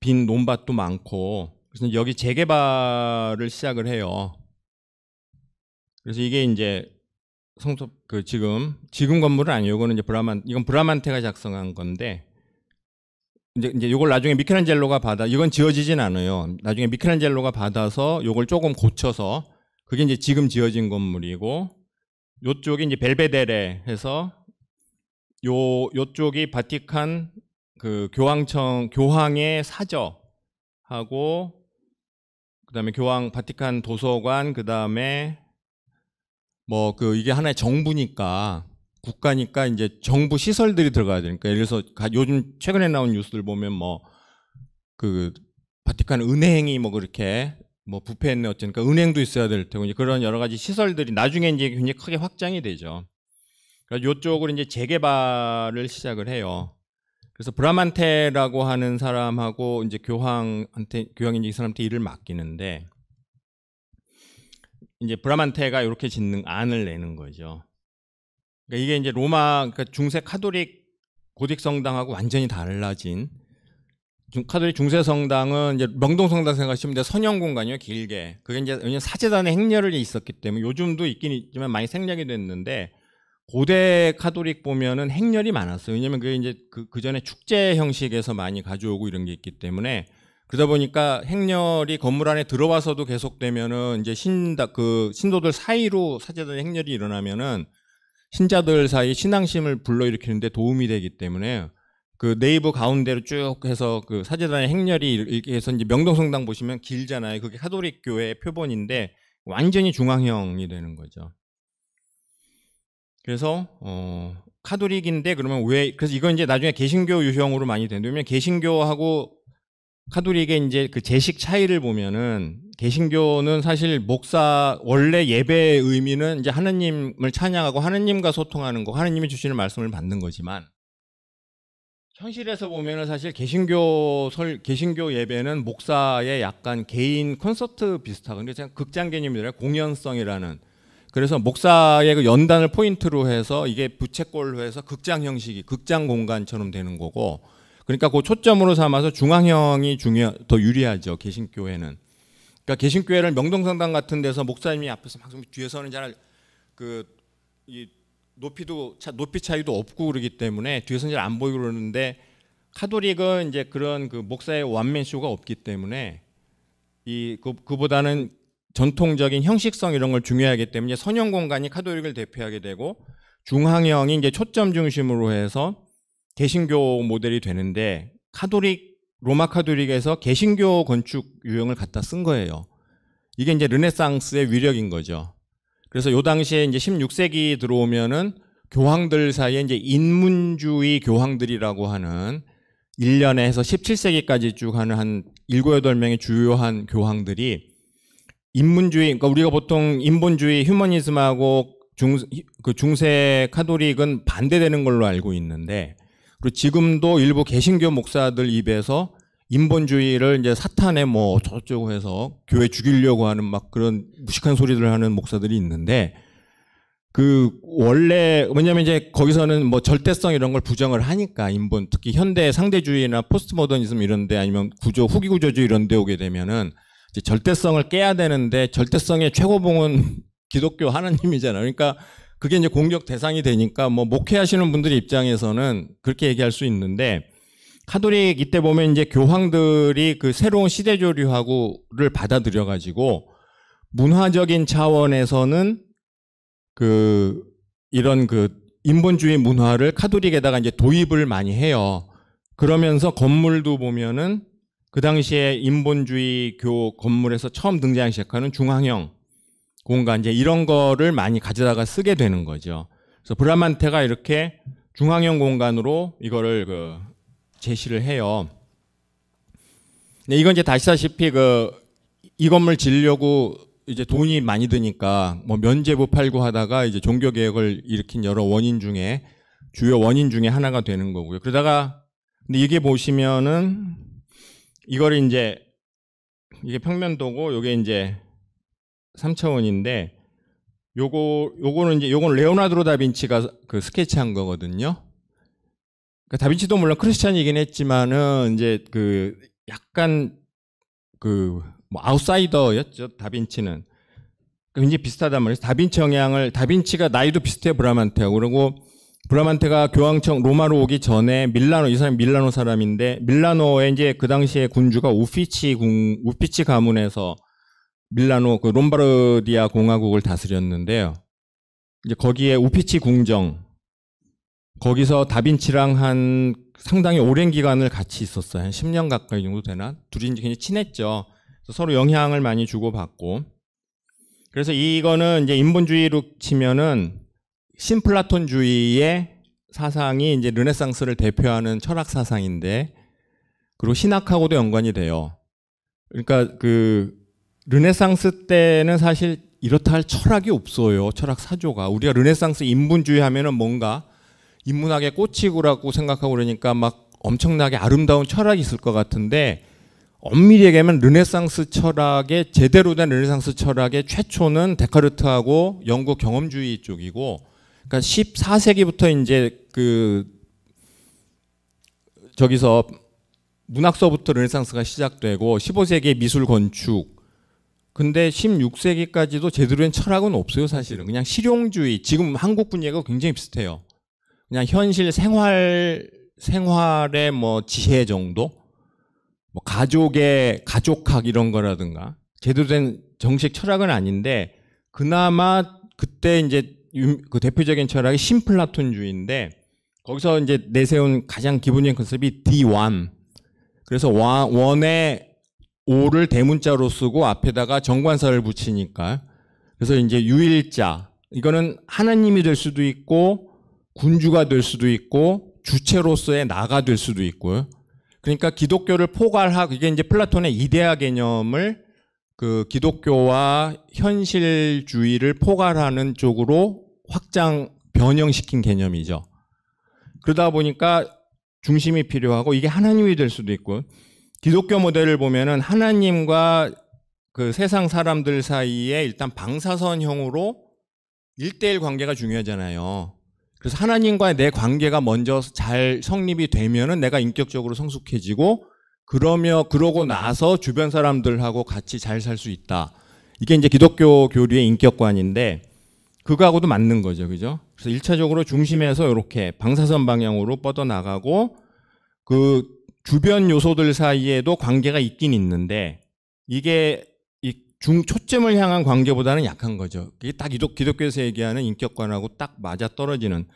빈 논밭도 많고 그래서 여기 재개발을 시작을 해요. 그래서 이게 이제 성소 그 지금 지금 건물은 아니에요. 이거는 이제 브라만 이건 브라만테가 작성한 건데 이제 이제 이걸 나중에 미켈란젤로가 받아 이건 지어지진 않아요. 나중에 미켈란젤로가 받아서 이걸 조금 고쳐서 그게 이제 지금 지어진 건물이고 요쪽이 이제 벨베데레 해서 요 요쪽이 바티칸 그 교황청 교황의 사저하고 그다음에 교황 바티칸 도서관 그다음에 뭐그 이게 하나의 정부니까 국가니까 이제 정부 시설들이 들어가야 되니까 예를 들어서 요즘 최근에 나온 뉴스들 보면 뭐 그 바티칸 은행이 뭐 그렇게 뭐 부패했네 어쩌니까 은행도 있어야 될 테고 이제 그런 여러 가지 시설들이 나중에 이제 굉장히 크게 확장이 되죠. 그래서 요쪽으로 이제 재개발을 시작을 해요. 그래서 브라만테라고 하는 사람하고 이제 교황한테 교황이 인이 사람한테 일을 맡기는데 이제 브라만테가 이렇게 짓는 안을 내는 거죠. 그러니까 이게 이제 로마 그러니까 중세 카톨릭 고딕 성당하고 완전히 달라진 중, 카톨릭 중세 성당은 이제 명동 성당 생각하시면 선형 공간이요 길게 그게 이제 왜냐 하면 사제단의 행렬이 있었기 때문에 요즘도 있긴 있지만 많이 생략이 됐는데 고대 카톨릭 보면은 행렬이 많았어요 왜냐면 그게 이제 그, 그 전에 축제 형식에서 많이 가져오고 이런 게 있기 때문에 그러다 보니까 행렬이 건물 안에 들어와서도 계속되면은 이제 신다 그 신도들 사이로 사제들 행렬이 일어나면은 신자들 사이 신앙심을 불러일으키는데 도움이 되기 때문에 그 네이버 가운데로 쭉 해서 그 사제단의 행렬이 이렇게 해서 이제 명동성당 보시면 길잖아요. 그게 카톨릭 교회의 표본인데 완전히 중앙형이 되는 거죠. 그래서 어 카톨릭인데 그러면 왜 그래서 이건 이제 나중에 개신교 유형으로 많이 된다면 개신교하고 카톨릭의 이제 그 제식 차이를 보면은 개신교는 사실 목사 원래 예배의 의미는 이제 하느님을 찬양하고 하느님과 소통하는 거, 하느님이 주시는 말씀을 받는 거지만 현실에서 보면은 사실 개신교 설 개신교 예배는 목사의 약간 개인 콘서트 비슷하거든요. 그냥 극장 개념이라 공연성이라는 그래서 목사의 그 연단을 포인트로 해서 이게 부채꼴로 해서 극장 형식이 극장 공간처럼 되는 거고 그러니까 그 초점으로 삼아서 중앙형이 중요 더 유리하죠. 개신교회는. 그러니까 개신교회를 명동성당 같은 데서 목사님이 앞에서 막 뒤에서는 잘그이 높이도 차, 높이 차이도 없고 그러기 때문에 뒤에서는 잘 안 보이고 그러는데 카톨릭은 이제 그런 그 목사의 완맨 쇼가 없기 때문에 이 그, 그보다는 전통적인 형식성 이런 걸 중요하기 때문에 선형 공간이 카톨릭을 대표하게 되고 중앙형이 이제 초점 중심으로 해서 개신교 모델이 되는데 카톨릭 로마 카톨릭에서 개신교 건축 유형을 갖다 쓴 거예요. 이게 이제 르네상스의 위력인 거죠. 그래서 요 당시에 이제 16세기 들어오면은 교황들 사이에 이제 인문주의 교황들이라고 하는 1년에서 17세기까지 쭉 하는 한 7, 8명의 주요한 교황들이 인문주의, 그러니까 우리가 보통 인본주의, 휴머니즘하고 중, 그 중세 카톨릭은 반대되는 걸로 알고 있는데 그리고 지금도 일부 개신교 목사들 입에서 인본주의를 이제 사탄에뭐저쪽으로 해서 교회 죽이려고 하는 막 그런 무식한 소리들을 하는 목사들이 있는데 그 원래 왜냐면 이제 거기서는 뭐 절대성 이런 걸 부정을 하니까 인본 특히 현대 상대주의나 포스트모더니즘 이런데 아니면 구조 후기 구조주의 이런데 오게 되면은 이제 절대성을 깨야 되는데 절대성의 최고봉은 <laughs> 기독교 하나님이잖아요. 그러니까 그게 이제 공격 대상이 되니까 뭐 목회하시는 분들의 입장에서는 그렇게 얘기할 수 있는데 카톨릭 이때 보면 이제 교황들이 그 새로운 시대조류하고를 받아들여 가지고 문화적인 차원에서는 그 이런 그 인본주의 문화를 카톨릭에다가 이제 도입을 많이 해요. 그러면서 건물도 보면은 그 당시에 인본주의 교 건물에서 처음 등장시작하는 중앙형 공간 이제 이런 거를 많이 가져다가 쓰게 되는 거죠. 그래서 브라만테가 이렇게 중앙형 공간으로 이거를 그 제시를 해요. 근 이건 이제 다시다시피 그 이 건물 지려고 이제 돈이 많이 드니까 뭐 면제부 팔고 하다가 이제 종교 개혁을 일으킨 여러 원인 중에 주요 원인 중에 하나가 되는 거고요. 그러다가 근데 이게 보시면은 이걸 이제 이게 평면도고 이게 이제 3차원인데 요거 요거는 이제 요건 레오나드로 다빈치가 그 스케치한 거거든요. 그러니까 다빈치도 물론 크리스찬이긴 했지만은 이제 그 약간 그 뭐 아웃사이더였죠 다빈치는. 굉장히 비슷하단 말이에요. 다빈치 영향을 다빈치가 나이도 비슷해 브라만테하고 그리고 브라만테가 교황청 로마로 오기 전에 밀라노 이사람 밀라노 사람인데 밀라노에 이제 그 당시에 군주가 우피치 궁 우피치 가문에서 밀라노 그 롬바르디아 공화국을 다스렸는데요. 이제 거기에 우피치 궁정 거기서 다빈치랑 한 상당히 오랜 기간을 같이 있었어요. 한 10년 가까이 정도 되나? 둘이 이제 굉장히 친했죠. 서로 영향을 많이 주고받고. 그래서 이거는 이제 인본주의로 치면은 신플라톤주의의 사상이 이제 르네상스를 대표하는 철학 사상인데 그리고 신학하고도 연관이 돼요. 그러니까 그 르네상스 때는 사실 이렇다 할 철학이 없어요. 철학 사조가. 우리가 르네상스 인문주의 하면은 뭔가 인문학의꽃이고라고 생각하고 그러니까 막 엄청나게 아름다운 철학이 있을 것 같은데 엄밀히 얘기하면 르네상스 철학의 제대로 된 르네상스 철학의 최초는 데카르트하고 영국 경험주의 쪽이고 그러니까 14세기부터 이제 그 저기서 문학서부터 르네상스가 시작되고 15세기의 미술 건축 근데 16세기까지도 제대로 된 철학은 없어요, 사실은. 그냥 실용주의. 지금 한국 분야가 굉장히 비슷해요. 그냥 현실 생활, 생활의 뭐 지혜 정도? 뭐 가족의, 가족학 이런 거라든가. 제대로 된 정식 철학은 아닌데, 그나마 그때 이제 그 대표적인 철학이 심플라톤주의인데 거기서 이제 내세운 가장 기본적인 컨셉이 D1. 그래서 원의 오를 대문자로 쓰고 앞에다가 정관사를 붙이니까 그래서 이제 유일자 이거는 하나님이 될 수도 있고 군주가 될 수도 있고 주체로서의 나가 될 수도 있고요. 그러니까 기독교를 포괄하고 이게 이제 플라톤의 이데아 개념을 그 기독교와 현실주의를 포괄하는 쪽으로 확장 변형시킨 개념이죠. 그러다 보니까 중심이 필요하고 이게 하나님이 될 수도 있고 기독교 모델을 보면은 하나님과 그 세상 사람들 사이에 일단 방사선형으로 일대일 관계가 중요하잖아요. 그래서 하나님과의 내 관계가 먼저 잘 성립이 되면은 내가 인격적으로 성숙해지고 그러며 그러고 나서 주변 사람들하고 같이 잘 살 수 있다. 이게 이제 기독교 교리의 인격관인데 그거하고도 맞는 거죠. 그죠? 그래서 1차적으로 중심에서 이렇게 방사선 방향으로 뻗어나가고 그 주변 요소들 사이에도 관계가 있긴 있는데 이게 중 초점을 향한 관계보다는 약한 거죠. 이게 딱 기독교에서 얘기하는 인격관하고 딱 맞아 떨어지는.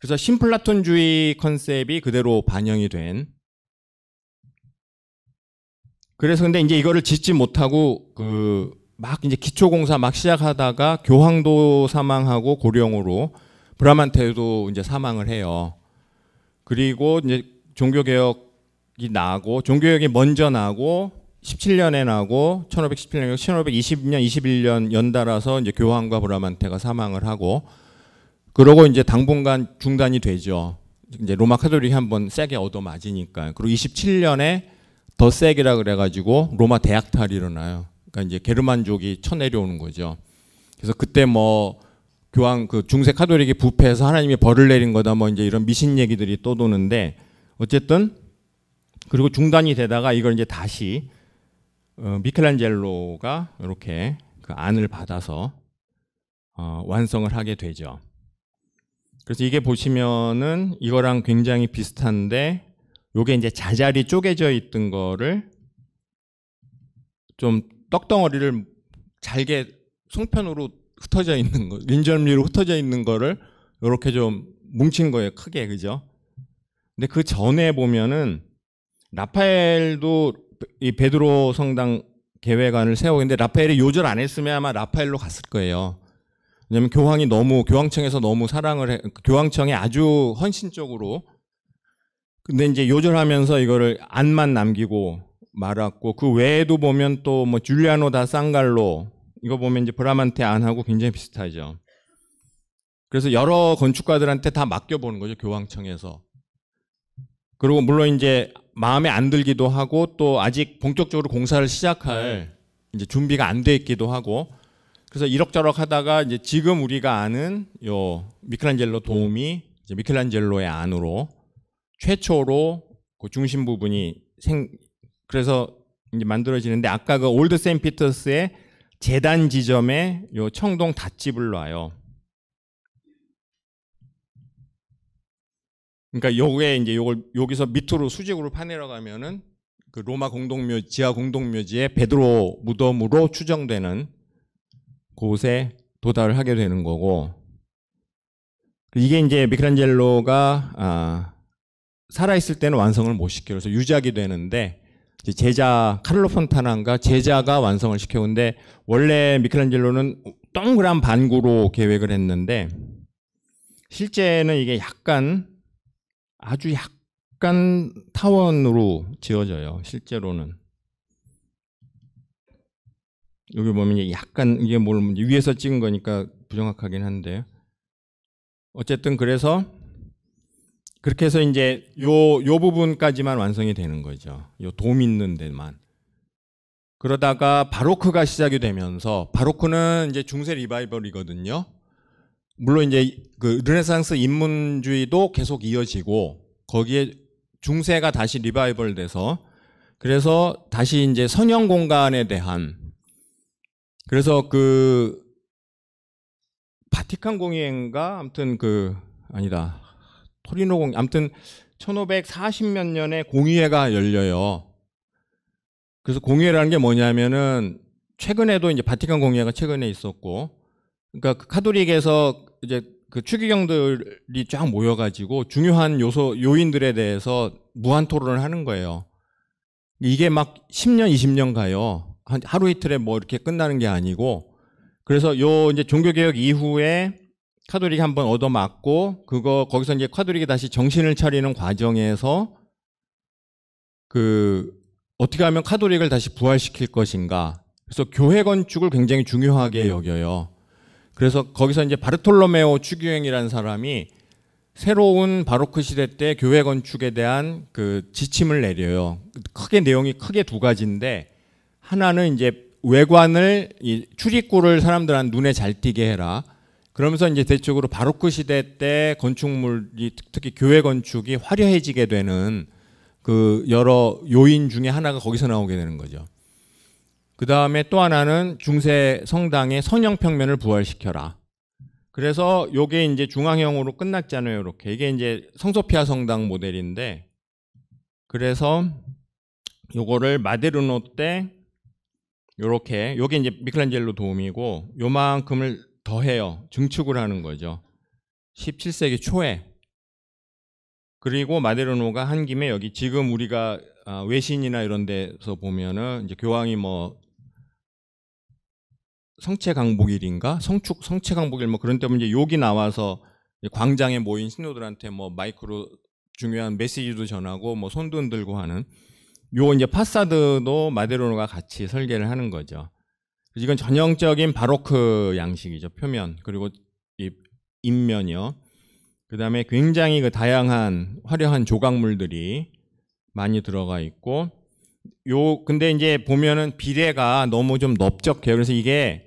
그래서 심플라톤주의 컨셉이 그대로 반영이 된. 그래서 근데 이제 이거를 짓지 못하고 그 막 이제 기초공사 막 시작하다가 교황도 사망하고 고령으로 브라만테도 이제 사망을 해요. 그리고 이제 종교개혁 나고 종교혁이 먼저 나고 17년에 나고 1517년 1520년 21년 연달아서 이제 교황과 브라만테가 사망을 하고 그러고 이제 당분간 중단이 되죠. 이제 로마 카톨릭이 한번 세게 얻어맞으니까. 그리고 27년에 더 세게라 그래 가지고 로마 대학탈이 일어나요. 그러니까 이제 게르만족이 쳐내려오는 거죠. 그래서 그때 뭐 교황 그 중세 카톨릭이 부패해서 하나님이 벌을 내린 거다 뭐 이제 이런 미신 얘기들이 떠도는데 어쨌든 그리고 중단이 되다가 이걸 이제 다시 어, 미켈란젤로가 이렇게 그 안을 받아서 어, 완성을 하게 되죠. 그래서 이게 보시면은 이거랑 굉장히 비슷한데 요게 이제 자잘이 쪼개져 있던 거를 좀 떡덩어리를 잘게 송편으로 흩어져 있는 거, 민절미로 흩어져 있는 거를 이렇게 좀 뭉친 거예요, 크게 그죠? 근데 그 전에 보면은 라파엘도 이 베드로 성당 계획안을 세우는데 라파엘이 요절 안 했으면 아마 라파엘로 갔을 거예요. 왜냐면 교황이 너무 교황청에서 너무 사랑을 해, 교황청에 아주 헌신적으로 근데 이제 요절하면서 이거를 안만 남기고 말았고 그 외에도 보면 또 뭐 줄리아노 다 산갈로 이거 보면 이제 브라만테 안하고 굉장히 비슷하죠. 그래서 여러 건축가들한테 다 맡겨보는 거죠 교황청에서. 그리고 물론 이제 마음에 안 들기도 하고 또 아직 본격적으로 공사를 시작할 네. 이제 준비가 안 돼 있기도 하고 그래서 이럭저럭 하다가 이제 지금 우리가 아는 요 미켈란젤로 도움이 이제 미켈란젤로의 안으로 최초로 그 중심 부분이 생 그래서 이제 만들어지는데 아까 그 올드 샌피터스의 재단 지점에 요 청동 닷집을 놔요. 그러니까 요게 이제 요걸 여기서 밑으로 수직으로 파내려 가면은 그 로마 공동묘 지하 공동묘지의 베드로 무덤으로 추정되는 곳에 도달을 하게 되는 거고 이게 이제 미켈란젤로가 아, 살아있을 때는 완성을 못 시켜 그래서 유작이 되는데 제자 카를로 폰타난과 제자가 완성을 시켜는데 원래 미켈란젤로는 동그란 반구로 계획을 했는데 실제는 이게 약간 아주 약간 타원으로 지어져요. 실제로는. 여기 보면 약간 이게 뭘 위에서 찍은 거니까 부정확하긴 한데 어쨌든 그래서 그렇게 해서 이제 요 요 부분까지만 완성이 되는 거죠. 요 돔 있는 데만. 그러다가 바로크가 시작이 되면서 바로크는 이제 중세 리바이벌이거든요. 물론 이제 그 르네상스 인문주의도 계속 이어지고 거기에 중세가 다시 리바이벌 돼서 그래서 다시 이제 선형 공간에 대한 그래서 그 바티칸 공의회인가 아무튼 그 아니다 토리노 공 아무튼 1540몇 년에 공의회가 열려요. 그래서 공의회라는 게 뭐냐면은 최근에도 이제 바티칸 공의회가 최근에 있었고 그러니까 그 카톨릭에서 이제 그 추기경들이 쫙 모여가지고 중요한 요소 요인들에 대해서 무한 토론을 하는 거예요. 이게 막 10년, 20년 가요. 한 하루 이틀에 뭐 이렇게 끝나는 게 아니고 그래서 요 이제 종교 개혁 이후에 카톨릭이 한번 얻어맞고 그거 거기서 이제 카톨릭이 다시 정신을 차리는 과정에서 그 어떻게 하면 카톨릭을 다시 부활시킬 것인가. 그래서 교회 건축을 굉장히 중요하게 여겨요. 그래서 거기서 이제 바르톨로메오 추기행이라는 사람이 새로운 바로크 시대 때 교회 건축에 대한 그 지침을 내려요. 크게 내용이 크게 두 가지인데 하나는 이제 외관을 이 출입구를 사람들한 테 눈에 잘 띄게 해라. 그러면서 이제 대적으로 바로크 시대 때 건축물이 특히 교회 건축이 화려해지게 되는 그 여러 요인 중에 하나가 거기서 나오게 되는 거죠. 그 다음에 또 하나는 중세 성당의 성형평면을 부활시켜라. 그래서 요게 이제 중앙형으로 끝났잖아요. 이렇게. 이게 이제 성소피아 성당 모델인데 그래서 요거를 마데르노 때 요렇게 요게 이제 미켈란젤로 도움이고 요만큼을 더해요. 증축을 하는 거죠. 17세기 초에 그리고 마데르노가 한 김에 여기 지금 우리가 아, 외신이나 이런 데서 보면은 이제 교황이 뭐 성체 강복일인가 성축 성체 강복일 뭐 그런 때문에 욕이 나와서 광장에 모인 신도들한테 뭐 마이크로 중요한 메시지도 전하고 뭐 손도 흔들고 하는 요 이제 파사드도 마데로노가 같이 설계를 하는 거죠. 이건 전형적인 바로크 양식이죠. 표면 그리고 이 인면이요. 그다음에 굉장히 그 다양한 화려한 조각물들이 많이 들어가 있고 요 근데 이제 보면은 비례가 너무 좀 넓적해요. 그래서 이게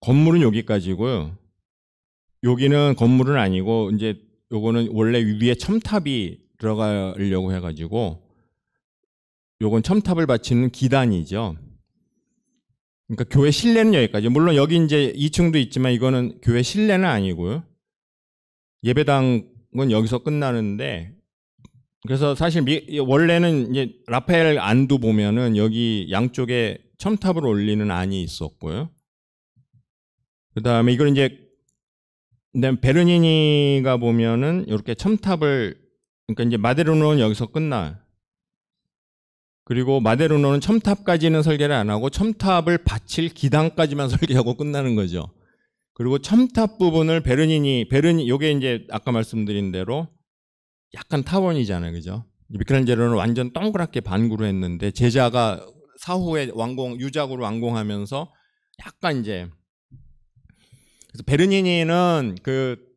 건물은 여기까지고요. 여기는 건물은 아니고 이제 요거는 원래 위에 첨탑이 들어가려고 해가지고 요건 첨탑을 받치는 기단이죠. 그러니까 교회 실내는 여기까지. 물론 여기 이제 2층도 있지만 이거는 교회 실내는 아니고요. 예배당은 여기서 끝나는데 그래서 사실 원래는 이제 라파엘 안도 보면은 여기 양쪽에 첨탑을 올리는 안이 있었고요. 그 다음에 이걸 이제 근데 베르니니가 보면은 이렇게 첨탑을 그러니까 이제 마데르노는 여기서 끝나. 그리고 마데르노는 첨탑까지는 설계를 안 하고 첨탑을 받칠 기단까지만 <laughs> 설계하고 끝나는 거죠. 그리고 첨탑 부분을 베르니니 베르니 요게 이제 아까 말씀드린 대로 약간 타원이잖아요. 그죠? 미켈란젤로는 완전 동그랗게 반구로 했는데 제자가 사후에 완공 유작으로 완공하면서 약간 이제 그래서 베르니니는 그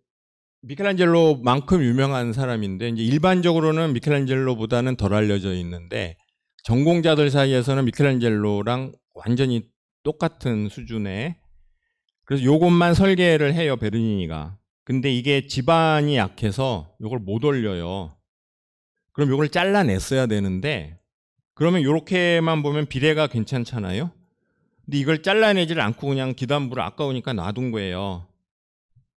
미켈란젤로만큼 유명한 사람인데 이제 일반적으로는 미켈란젤로보다는 덜 알려져 있는데 전공자들 사이에서는 미켈란젤로랑 완전히 똑같은 수준의 그래서 요것만 설계를 해요 베르니니가 근데 이게 집안이 약해서 요걸 못 올려요 그럼 요걸 잘라냈어야 되는데 그러면 이렇게만 보면 비례가 괜찮잖아요. 근데 이걸 잘라내질 않고 그냥 기단부를 아까우니까 놔둔 거예요.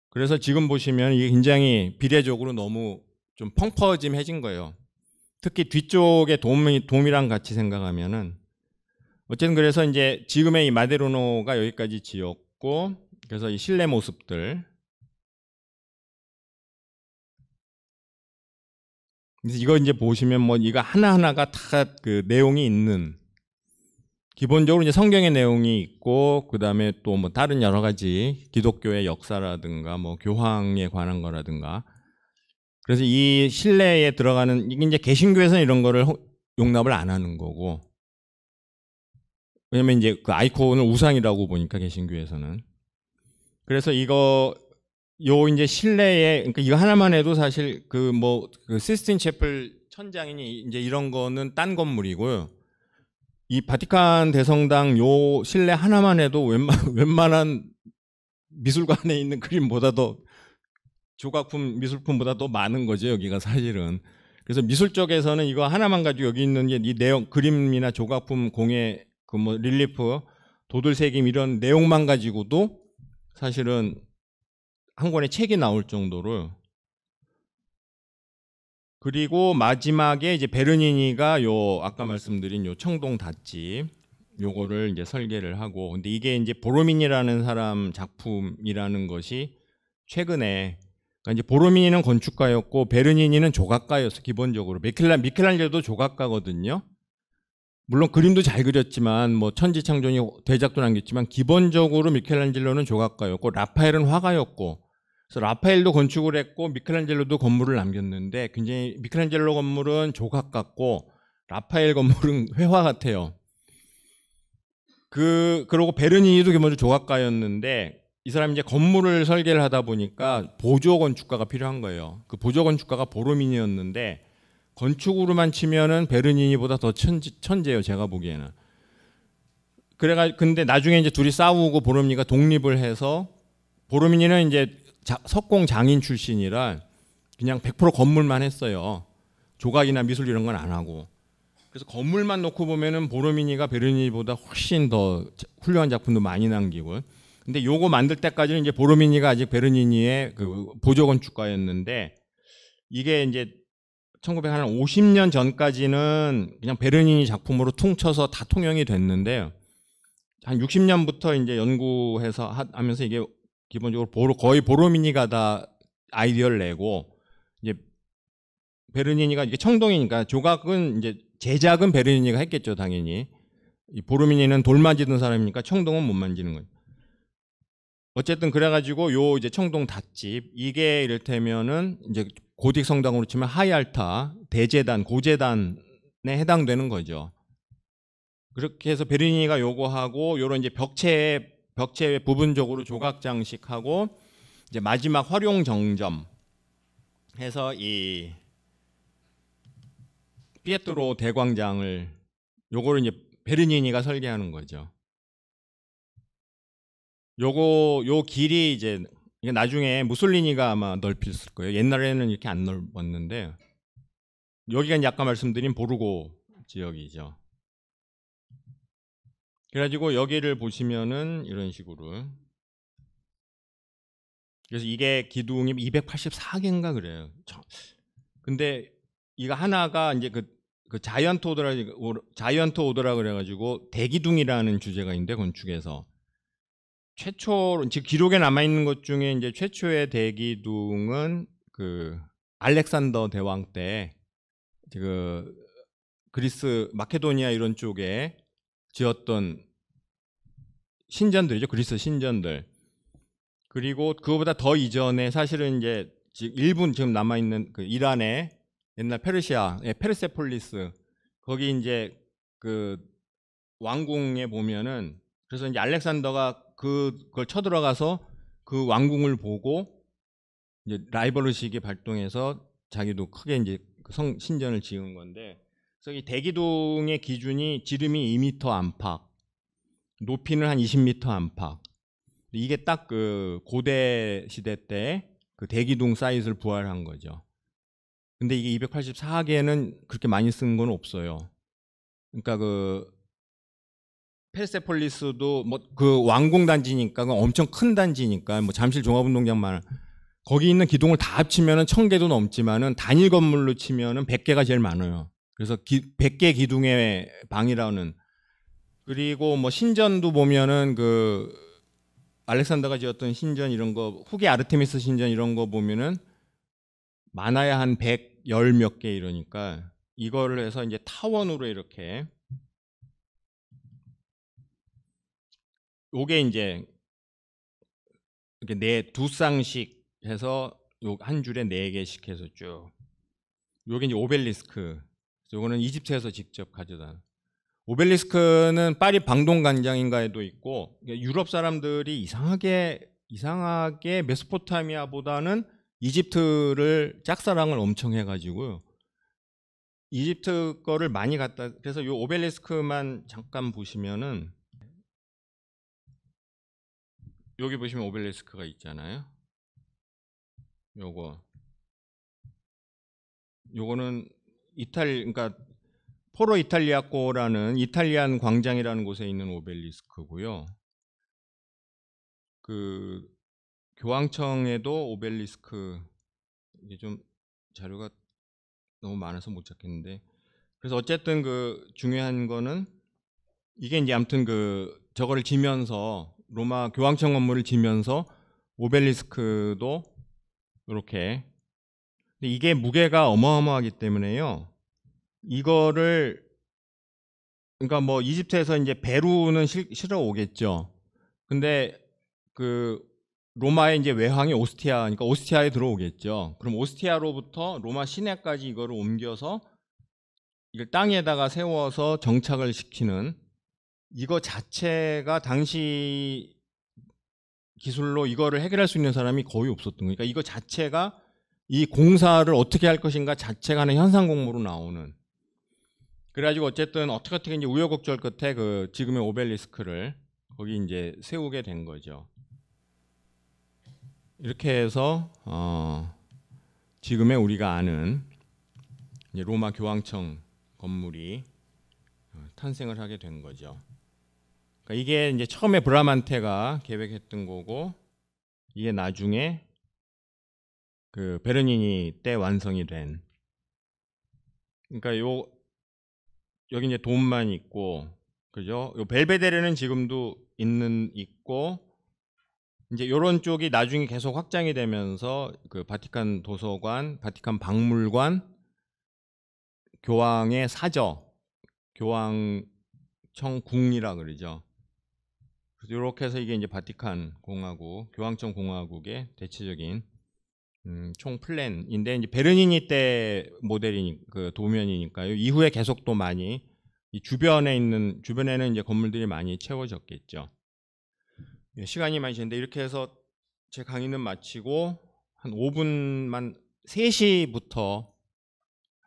그래서 지금 보시면 이게 굉장히 비례적으로 너무 좀 펑퍼짐해진 거예요. 특히 뒤쪽에 도미, 돔이랑 같이 생각하면은 어쨌든 그래서 이제 지금의 이 마데로노가 여기까지 지었고 그래서 이 실내 모습들 그래서 이거 이제 보시면 뭐 이거 하나하나가 다 그 내용이 있는 기본적으로 이제 성경의 내용이 있고 그다음에 또 뭐 다른 여러 가지 기독교의 역사라든가 뭐 교황에 관한 거라든가 그래서 이 신뢰에 들어가는 이게 이제 개신교에서는 이런 거를 용납을 안 하는 거고 왜냐면 이제 그 아이콘을 우상이라고 보니까 개신교에서는 그래서 이거 요 이제 실내에 그러니까 이거 하나만 해도 사실 그 뭐그 뭐, 그 시스틴 채플 천장이니 이제 이런 거는 딴 건물이고요. 이 바티칸 대성당 요 실내 하나만 해도 웬만 <laughs> 웬만한 미술관에 있는 그림보다 더 조각품 미술품보다 더 많은 거죠 여기가 사실은. 그래서 미술 쪽에서는 이거 하나만 가지고 여기 있는 게 이 내용 그림이나 조각품 공예 그 뭐 릴리프 도들새김 이런 내용만 가지고도 사실은 한 권의 책이 나올 정도로 그리고 마지막에 이제 베르니니가 요 아까 말씀드린 요 청동 닷집 요거를 이제 설계를 하고 근데 이게 이제 보로민이라는 사람 작품이라는 것이 최근에 그러니까 이제 보로민이는 건축가였고 베르니니는 조각가였어 기본적으로 미켈란 미켈란젤도 조각가거든요. 물론 그림도 잘 그렸지만 뭐 천지창조니 대작도 남겼지만 기본적으로 미켈란젤로는 조각가였고 라파엘은 화가였고 그래서 라파엘도 건축을 했고 미켈란젤로도 건물을 남겼는데 굉장히 미켈란젤로 건물은 조각 같고 라파엘 건물은 <laughs> 회화 같아요. 그 그러고 베르니니도 기본적으로 조각가였는데 이 사람이 이제 건물을 설계를 하다 보니까 보조 건축가가 필요한 거예요. 그 보조 건축가가 보로민니였는데 건축으로만 치면은 베르니니보다 더 천재, 천재예요. 제가 보기에는. 그래가 근데 나중에 이제 둘이 싸우고 보로민이가 독립을 해서 보로민니는 이제 자, 석공 장인 출신이라 그냥 100% 건물만 했어요. 조각이나 미술 이런 건 안 하고. 그래서 건물만 놓고 보면은 보르미니가 베르니보다 훨씬 더 훌륭한 작품도 많이 남기고. 근데 요거 만들 때까지는 이제 보르미니가 아직 베르니니의 그 보조 건축가였는데 이게 이제 1950년 전까지는 그냥 베르니니 작품으로 퉁쳐서 다 통용이 됐는데요. 한 60년부터 이제 연구해서 하면서 이게 기본적으로 보로, 거의 보로미니가 다 아이디어를 내고 이제 베르니니가 이게 청동이니까 조각은 이제 제작은 베르니니가 했겠죠 당연히 이 보르미니는 돌 만지던 사람이니까 청동은 못 만지는 거예요. 어쨌든 그래가지고 요 이제 청동 닷집 이게 이를테면은 이제 고딕 성당으로 치면 하이알타 대제단 고제단에 해당되는 거죠. 그렇게 해서 베르니니가 요거 하고 요런 이제 벽체에 벽체 부분적으로 조각 장식하고 이제 마지막 활용 정점 해서 이 피에트로 대광장을 요거를 이제 베르니니가 설계하는 거죠. 요거 요 길이 이제 나중에 무솔리니가 아마 넓혔을 거예요. 옛날에는 이렇게 안 넓었는데 여기가 약간 말씀드린 보르고 지역이죠. 그래가지고 여기를 보시면은 이런 식으로 그래서 이게 기둥이 284개인가 그래요. 근데 이거 하나가 이제 그, 그 자이언트 오더라 자이언트 오더라 그래가지고 대기둥이라는 주제가 있는데 건축에서 최초 지금 기록에 남아 있는 것 중에 이제 최초의 대기둥은 그 알렉산더 대왕 때 그 그리스 마케도니아 이런 쪽에 지었던 신전들이죠. 그리스 신전들. 그리고 그거보다 더 이전에 사실은 이제 지금 일본 지금 남아 있는 그 이란의 옛날 페르시아, 예, 페르세폴리스 거기 이제 그 왕궁에 보면은 그래서 이제 알렉산더가 그, 그걸 쳐들어가서 그 왕궁을 보고 이제 라이벌의식이 발동해서 자기도 크게 이제 그 성 신전을 지은 건데 그래서 이 대기둥의 기준이 지름이 2m 안팎, 높이는 한 20m 안팎. 이게 딱 그 고대 시대 때 그 대기둥 사이즈를 부활한 거죠. 근데 이게 284개는 그렇게 많이 쓴 건 없어요. 그러니까 그 펠세폴리스도 뭐 그 왕궁 단지니까 그 엄청 큰 단지니까 뭐 잠실 종합운동장만 거기 있는 기둥을 다 합치면은 천 개도 넘지만은 단일 건물로 치면은 백 개가 제일 많아요. 그래서 기, 100개 기둥의 방이라는 그리고 뭐 신전도 보면은 그 알렉산더가 지었던 신전 이런 거 후기 아르테미스 신전 이런 거 보면은 많아야 한110몇개 이러니까 이거를 해서 이제 타원으로 이렇게 요게 이제 이렇게 네 두 쌍씩 해서 요 한 줄에 네 개씩 해서 쭉 요게 이제 오벨리스크 이거는 이집트에서 직접 가져다. 오벨리스크는 파리 방동광장인가에도 있고 그러니까 유럽 사람들이 이상하게 이상하게 메소포타미아보다는 이집트를 짝사랑을 엄청 해가지고요. 이집트 거를 많이 갖다 그래서 이 오벨리스크만 잠깐 보시면은 여기 보시면 오벨리스크가 있잖아요. 요거 요거는 이탈 그러니까 포로 이탈리아코라는 이탈리안 광장이라는 곳에 있는 오벨리스크고요. 그 교황청에도 오벨리스크 이게 좀 자료가 너무 많아서 못 찾겠는데 그래서 어쨌든 그 중요한 거는 이게 이제 아무튼 그 저거를 지면서 로마 교황청 건물을 지면서 오벨리스크도 이렇게 이게 무게가 어마어마하기 때문에요. 이거를 그러니까 뭐 이집트에서 이제 배로는 실어 오겠죠. 근데 그 로마의 이제 외항이 오스티아, 그러니까 오스티아에 들어오겠죠. 그럼 오스티아로부터 로마 시내까지 이거를 옮겨서 이걸 땅에다가 세워서 정착을 시키는 이거 자체가 당시 기술로 이거를 해결할 수 있는 사람이 거의 없었던 거니까 그러니까 이거 자체가 이 공사를 어떻게 할 것인가 자체가 하는 현상 공모로 나오는 그래가지고 어쨌든 어떻게 어떻게 이제 우여곡절 끝에 그 지금의 오벨리스크를 거기 이제 세우게 된 거죠. 이렇게 해서 어 지금의 우리가 아는 이제 로마 교황청 건물이 어, 탄생을 하게 된 거죠. 그러니까 이게 이제 처음에 브라만테가 계획했던 거고 이게 나중에 그 베르니니 때 완성이 된 그러니까 요 여기 이제 돈만 있고 그죠? 요 벨베데르는 지금도 있는 있고 이제 요런 쪽이 나중에 계속 확장이 되면서 그 바티칸 도서관, 바티칸 박물관, 교황의 사저, 교황청 궁이라 그러죠. 그래서 이렇게 해서 이게 이제 바티칸 공화국, 교황청 공화국의 대체적인 음, 총 플랜인데 이제 베르니니 때 모델이 그 도면이니까요. 이후에 계속 또 많이 이 주변에 있는 주변에는 이제 건물들이 많이 채워졌겠죠. 예, 시간이 많이 지는데 이렇게 해서 제 강의는 마치고 한 5분만 3시부터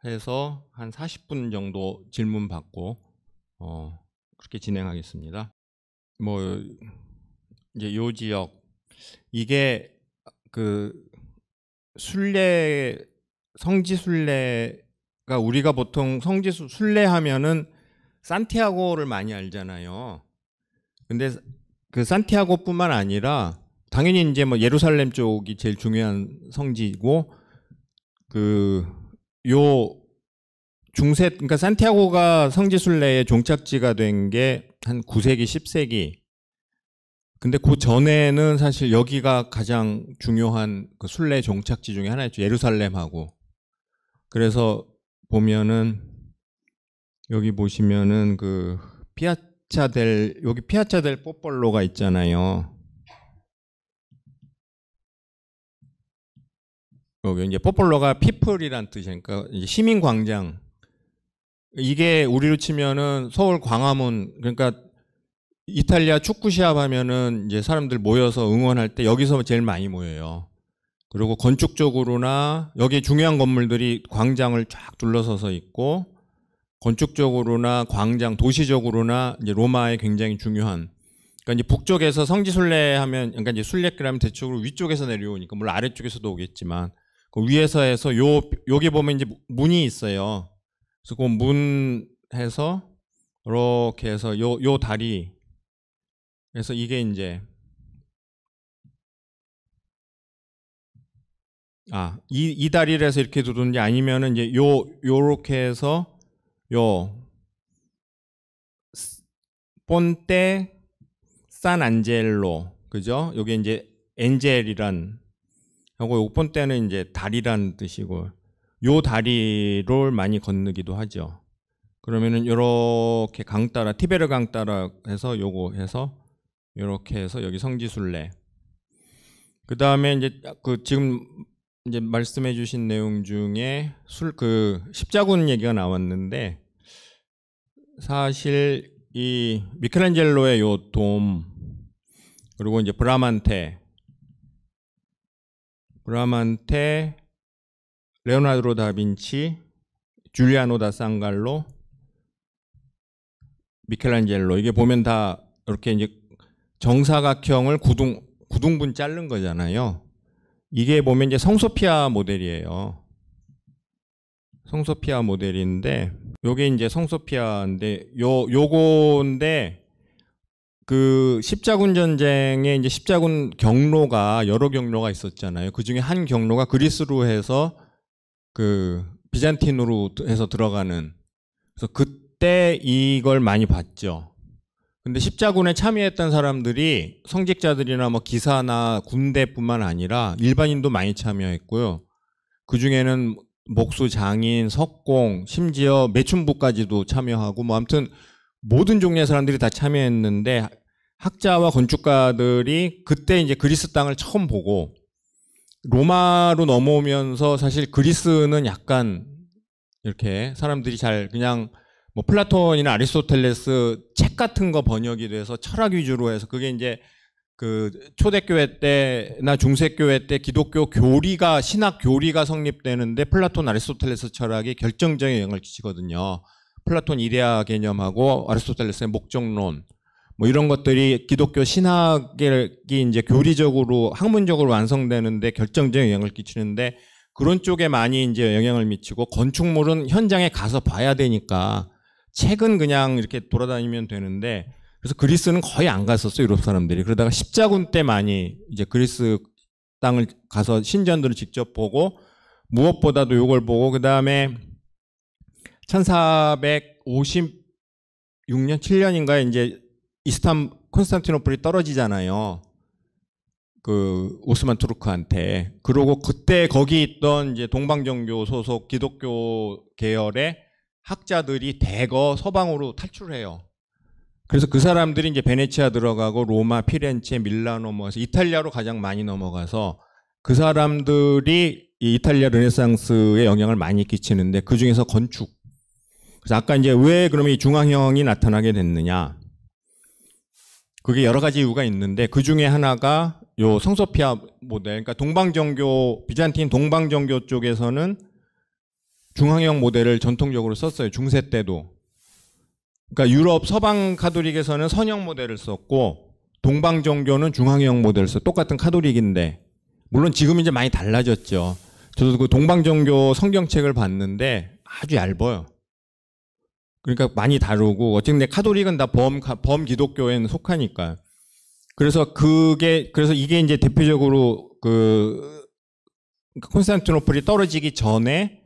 해서 한 40분 정도 질문 받고 어, 그렇게 진행하겠습니다. 뭐 이제 요 지역 이게 그 순례 성지 순례가 우리가 보통 성지 순례하면은 산티아고를 많이 알잖아요. 근데 그 산티아고뿐만 아니라 당연히 이제 뭐 예루살렘 쪽이 제일 중요한 성지이고 그 요 중세 그러니까 산티아고가 성지 순례의 종착지가 된 게 한 9세기 10세기 근데 그 전에는 사실 여기가 가장 중요한 그 순례 종착지 중에 하나였죠. 예루살렘하고. 그래서 보면은 여기 보시면은 그 피아차 델 여기 피아차 델뽀뽀로가 있잖아요. 여기 이제 뽀뽀로가 피플이란 뜻이니까 시민 광장 이게 우리로 치면은 서울 광화문 그러니까 이탈리아 축구 시합 하면은 이제 사람들 모여서 응원할 때 여기서 제일 많이 모여요. 그리고 건축적으로나 여기 중요한 건물들이 광장을 쫙 둘러서서 있고 건축적으로나 광장 도시적으로나 이제 로마에 굉장히 중요한 그러니까 이제 북쪽에서 성지순례 하면 그러니까 이제 순례길하면 대으로 위쪽에서 내려오니까 물론 아래쪽에서도 오겠지만 그 위에서 해서 요 여기 보면 이제 문이 있어요. 그래서 그문 해서 이렇게 해서 요 요 다리 그래서 이게 이제 아, 이, 이 다리를 해서 이렇게 두든지 아니면은 이제 요, 요렇게 해서 요, 본테산 안젤로. 그죠? 요게 이제 엔젤이란 하고 요본테는 이제 다리란 뜻이고 요 다리를 많이 건너기도 하죠. 그러면은 요렇게 강 따라, 티베르 강 따라 해서 요거 해서 이렇게 해서 여기 성지순례. 그 다음에 이제 그 지금 이제 말씀해주신 내용 중에 술 그 십자군 얘기가 나왔는데 사실 이 미켈란젤로의 요돔 그리고 이제 브라만테 브라만테 레오나드로 다빈치 줄리아노 다 산갈로 미켈란젤로 이게 보면 다 이렇게 이제 정사각형을 구둥 구둥분 자른 거잖아요. 이게 보면 이제 성소피아 모델이에요. 성소피아 모델인데 요게 이제 성소피아인데 요 요건데 그 십자군 전쟁에 이제 십자군 경로가 여러 경로가 있었잖아요. 그 중에 한 경로가 그리스로 해서 그 비잔틴으로 해서 들어가는 그래서 그때 이걸 많이 봤죠. 근데 십자군에 참여했던 사람들이 성직자들이나 뭐 기사나 군대뿐만 아니라 일반인도 많이 참여했고요. 그 중에는 목수, 장인, 석공, 심지어 매춘부까지도 참여하고 뭐 아무튼 모든 종류의 사람들이 다 참여했는데 학자와 건축가들이 그때 이제 그리스 땅을 처음 보고 로마로 넘어오면서 사실 그리스는 약간 이렇게 사람들이 잘 그냥 뭐 플라톤이나 아리스토텔레스 책 같은 거 번역이 돼서 철학 위주로 해서 그게 이제 그 초대교회 때나 중세교회 때 기독교 교리가 신학 교리가 성립되는데 플라톤 아리스토텔레스 철학이 결정적인 영향을 끼치거든요. 플라톤 이데아 개념하고 아리스토텔레스의 목적론 뭐 이런 것들이 기독교 신학이 이제 교리적으로 학문적으로 완성되는데 결정적인 영향을 끼치는데 그런 쪽에 많이 이제 영향을 미치고 건축물은 현장에 가서 봐야 되니까 책은 그냥 이렇게 돌아다니면 되는데 그래서 그리스는 거의 안 갔었어요 유럽 사람들이 그러다가 십자군 때 많이 이제 그리스 땅을 가서 신전들을 직접 보고 무엇보다도 이걸 보고 그 다음에 1456년 7년인가에 이제 이스탄 콘스탄티노플이 떨어지잖아요. 그 오스만 투르크한테 그러고 그때 거기 있던 이제 동방정교 소속 기독교 계열의 학자들이 대거 서방으로 탈출해요. 그래서 그 사람들이 이제 베네치아 들어가고 로마, 피렌체, 밀라노 뭐해서 이탈리아로 가장 많이 넘어가서 그 사람들이 이탈리아 르네상스에 영향을 많이 끼치는데 그 중에서 건축. 그래서 아까 이제 왜 그러면 이 중앙형이 나타나게 됐느냐? 그게 여러 가지 이유가 있는데 그 중에 하나가 요 성소피아 모델, 그러니까 동방정교 비잔틴 동방정교 쪽에서는 중앙형 모델을 전통적으로 썼어요. 중세 때도. 그러니까 유럽 서방 카톨릭에서는 선형 모델을 썼고 동방 종교는 중앙형 모델을 써 똑같은 카톨릭인데 물론 지금 이제 많이 달라졌죠. 저도 그 동방 종교 성경책을 봤는데 아주 얇아요. 그러니까 많이 다르고 어쨌든 카톨릭은 다 범 범기독교에 는 속하니까. 그래서 그게 그래서 이게 이제 대표적으로 그 콘스탄티노플이 떨어지기 전에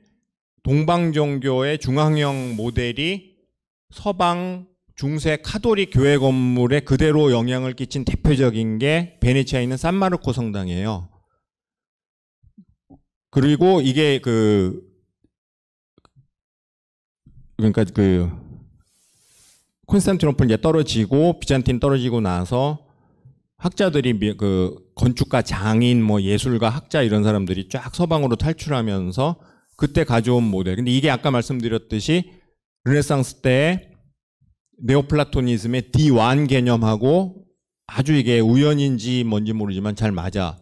동방 종교의 중앙형 모델이 서방 중세 카톨릭 교회 건물에 그대로 영향을 끼친 대표적인 게 베네치아에 있는 산마르코 성당이에요. 그리고 이게 그 그러니까 그 콘스탄티노플 이제 떨어지고 비잔틴 떨어지고 나서 학자들이 그 건축가 장인 뭐 예술가 학자 이런 사람들이 쫙 서방으로 탈출하면서 그때 가져온 모델. 근데 이게 아까 말씀드렸듯이 르네상스 때 네오플라토니즘의 D1 개념하고 아주 이게 우연인지 뭔지 모르지만 잘 맞아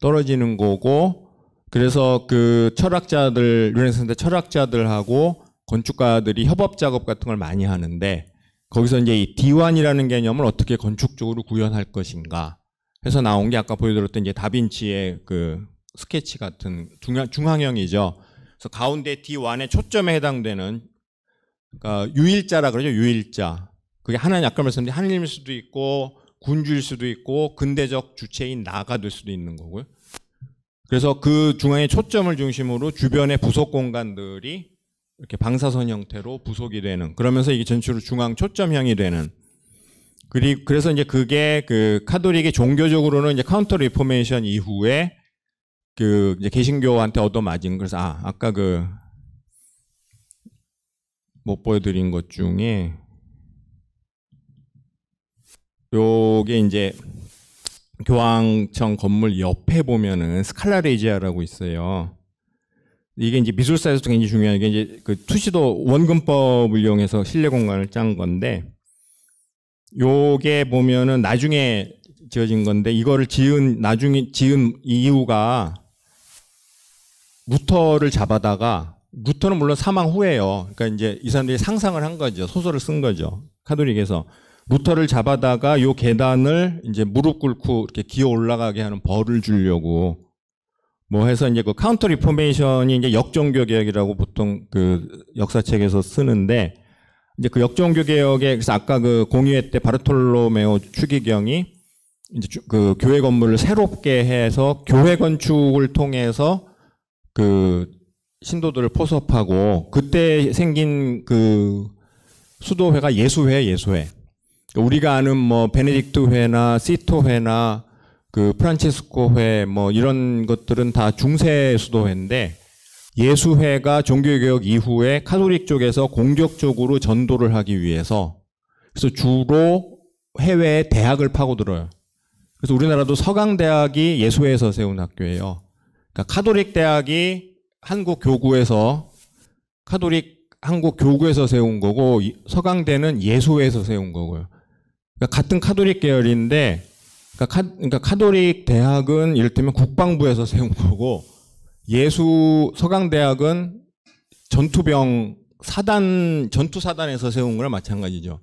떨어지는 거고 그래서 그 철학자들 르네상스 때 철학자들하고 건축가들이 협업 작업 같은 걸 많이 하는데 거기서 이제 이 D1이라는 개념을 어떻게 건축적으로 구현할 것인가 해서 나온 게 아까 보여드렸던 이제 다빈치의 그 스케치 같은 중앙, 중앙형이죠. 그래서 가운데 D1의 초점에 해당되는 그러니까 유일자라 그러죠. 유일자. 그게 하나님 아까 말씀드린 하나님일 수도 있고 군주일 수도 있고 근대적 주체인 나가 될 수도 있는 거고요. 그래서 그 중앙의 초점을 중심으로 주변의 부속 공간들이 이렇게 방사선 형태로 부속이 되는 그러면서 이게 전체로 중앙 초점형이 되는 그리고 그래서 이제 그게 그 카톨릭의 종교적으로는 이제 카운터 리포메이션 이후에 그 이제 개신교한테 얻어맞은 그래서 아 아까 그못 보여드린 것 중에 요게 이제 교황청 건물 옆에 보면은 스칼라레지아라고 있어요. 이게 이제 미술사에서도 굉장히 중요한 게 이제 그 투시도 원근법을 이용해서 실내 공간을 짠 건데 요게 보면은 나중에 지어진 건데 이거를 지은 나중에 지은 이유가 루터를 잡아다가 루터는 물론 사망 후에요. 그러니까 이제 이 사람들이 상상을 한 거죠. 소설을 쓴 거죠. 카톨릭에서 루터를 잡아다가 요 계단을 이제 무릎 꿇고 이렇게 기어 올라가게 하는 벌을 주려고 뭐 해서 이제 그 카운터 리포메이션이 이제 역종교 개혁이라고 보통 그 역사책에서 쓰는데 이제 그 역종교 개혁에 그래서 아까 그공유회때 바르톨로메오 추기경이 이제 그 교회 건물을 새롭게 해서 교회 건축을 통해서 그 신도들을 포섭하고 그때 생긴 그 수도회가 예수회 예수회 그러니까 우리가 아는 뭐 베네딕트 회나 시토 회나 그프란체스코회뭐 이런 것들은 다 중세 수도회인데 예수회가 종교개혁 이후에 카톨릭 쪽에서 공격적으로 전도를 하기 위해서 그래서 주로 해외 대학을 파고들어요. 그래서 우리나라도 서강대학이 예수회에서 세운 학교예요. 그러니까 카톨릭 대학이 한국 교구에서 카톨릭 한국 교구에서 세운 거고 서강대는 예수에서 세운 거고요. 그러니까 같은 카톨릭 계열인데 그러니까, 카, 그러니까 카톨릭 대학은 이를테면 국방부에서 세운 거고 예수 서강대학은 전투병 사단 전투 사단에서 세운 거랑 마찬가지죠.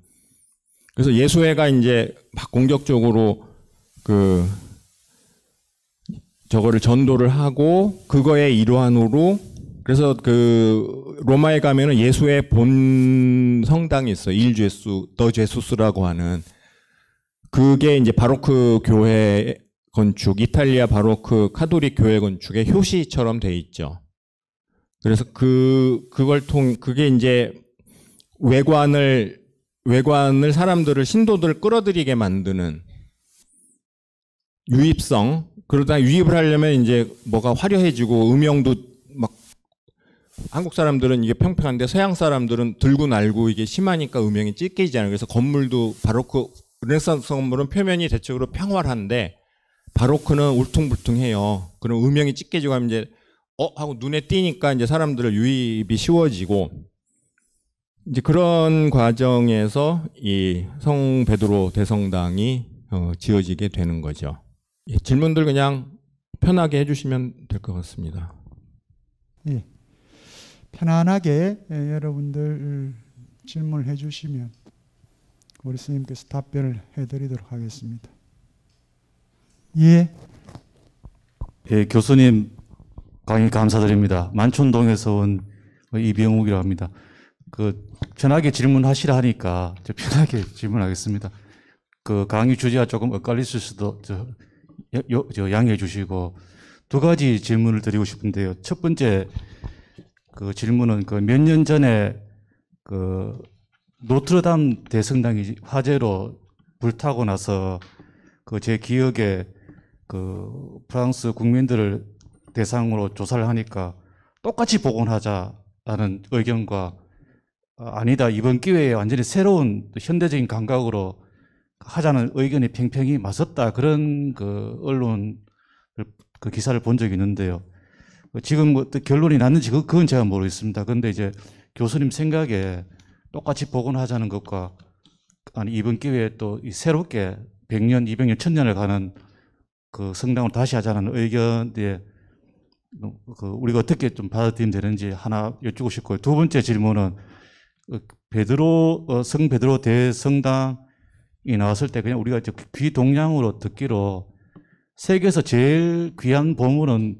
그래서 예수회가 이제 막 공격적으로 그 저거를 전도를 하고 그거의 일환으로 그래서 그 로마에 가면은 예수의 본 성당이 있어 일 제수 더 제수스라고 하는 그게 이제 바로크 교회 건축 이탈리아 바로크 카톨릭 교회 건축의 효시처럼 돼 있죠. 그래서 그 그걸 통 그게 이제 외관을 외관을 사람들을 신도들을 끌어들이게 만드는 유입성 그러다 유입을 하려면 이제 뭐가 화려해지고 음영도 막 한국 사람들은 이게 평평한데 서양 사람들은 들고 날고 이게 심하니까 음영이 찢겨지잖아요. 그래서 건물도 바로크 르네상스 건물은 표면이 대체적으로 평활한데 바로크는 울퉁불퉁해요. 그럼 음영이 찢겨지고 하면 이제 어 하고 눈에 띄니까 이제 사람들을 유입이 쉬워지고 이제 그런 과정에서 이 성 베드로 대성당이 어, 지어지게 되는 거죠. 예, 질문들 그냥 편하게 해주시면 될 것 같습니다. 예. 편안하게 예, 여러분들 질문을 해주시면 우리 스님께서 답변을 해드리도록 하겠습니다. 예. 예, 교수님 강의 감사드립니다. 만촌동에서 온이병욱이라 합니다. 그 편하게 질문하시라 하니까 편하게 <laughs> 질문하겠습니다. 그 강의 주제가 조금 엇갈릴 수도 저, 양해해 주시고 두 가지 질문을 드리고 싶은데요. 첫 번째 그 질문은 그몇년 전에 그 노트르담 대성당이 화재로 불타고 나서 그 제 기억에 그 프랑스 국민들을 대상으로 조사를 하니까 똑같이 복원하자라는 의견과 아니다 이번 기회에 완전히 새로운 현대적인 감각으로 하자는 의견이 팽팽히 맞섰다 그런 그 언론 그 기사를 본 적이 있는데요. 그 지금 뭐 결론이 났는지 그, 그건 제가 모르겠습니다. 그런데 이제 교수님 생각에 똑같이 복원하자는 것과 아니 이번 기회에 또 새롭게 100년, 200년, 1000년을 가는 그 성당을 다시 하자는 의견에 그 우리가 어떻게 좀 받아들이면 되는지 하나 여쭙고 싶고요. 두 번째 질문은 어, 베드로 어, 성 베드로 대성당 이 나왔을 때 그냥 우리가 이제 귀동량으로 듣기로 세계에서 제일 귀한 보물은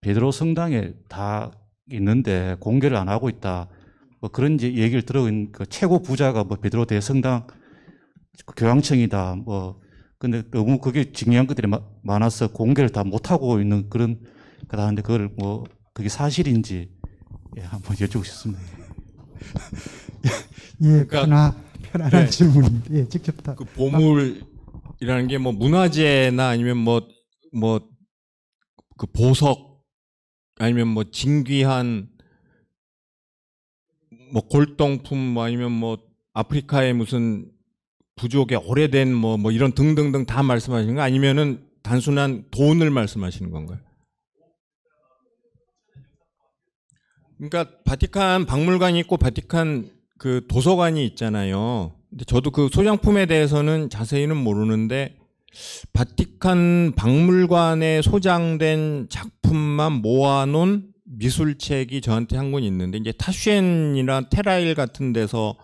베드로 성당에 다 있는데 공개를 안 하고 있다. 뭐 그런 이제 얘기를 들어본 그 최고 부자가 뭐 베드로 대성당 교황청이다. 뭐 근데 너무 그게 중요한 것들이 많아서 공개를 다 못하고 있는 그런 그다 하는데 그걸 뭐 그게 사실인지 예, 한번 여쭤보셨습니다 <laughs> 예, 그러니까 그러나 편안한 네. 질문. 예, 직접 다. 그 보물이라는 게 뭐 문화재나 아니면 뭐 뭐 그 보석 아니면 뭐 진귀한 뭐 골동품 뭐 아니면 뭐 아프리카의 무슨 부족의 오래된 뭐뭐 뭐 이런 등등등 다 말씀하시는 거 아니면은 단순한 돈을 말씀하시는 건가요? 그러니까 바티칸 박물관이 있고 바티칸 그 도서관이 있잖아요. 근데 저도 그 소장품에 대해서는 자세히는 모르는데 바티칸 박물관에 소장된 작품만 모아놓은 미술책이 저한테 한 권 있는데 이제 타슈엔이나 테라일 같은 데서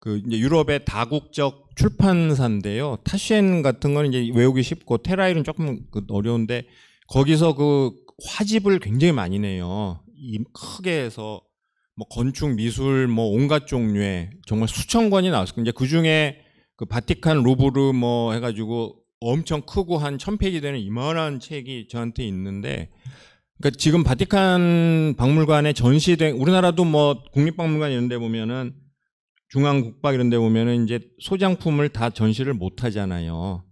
그 이제 유럽의 다국적 출판사인데요. 타슈엔 같은 건 이제 외우기 쉽고 테라일은 조금 그 어려운데 거기서 그 화집을 굉장히 많이 내요. 이 크게 해서 뭐 건축, 미술, 뭐 온갖 종류의 정말 수천 권이 나왔어요. 이제 그 중에 그 바티칸 루브르 뭐 해가지고 엄청 크고 한 천 페이지 되는 이만한 책이 저한테 있는데, 그러니까 지금 바티칸 박물관에 전시된 우리나라도 뭐 국립박물관 이런데 보면은 중앙국박 이런데 보면은 이제 소장품을 다 전시를 못 하잖아요.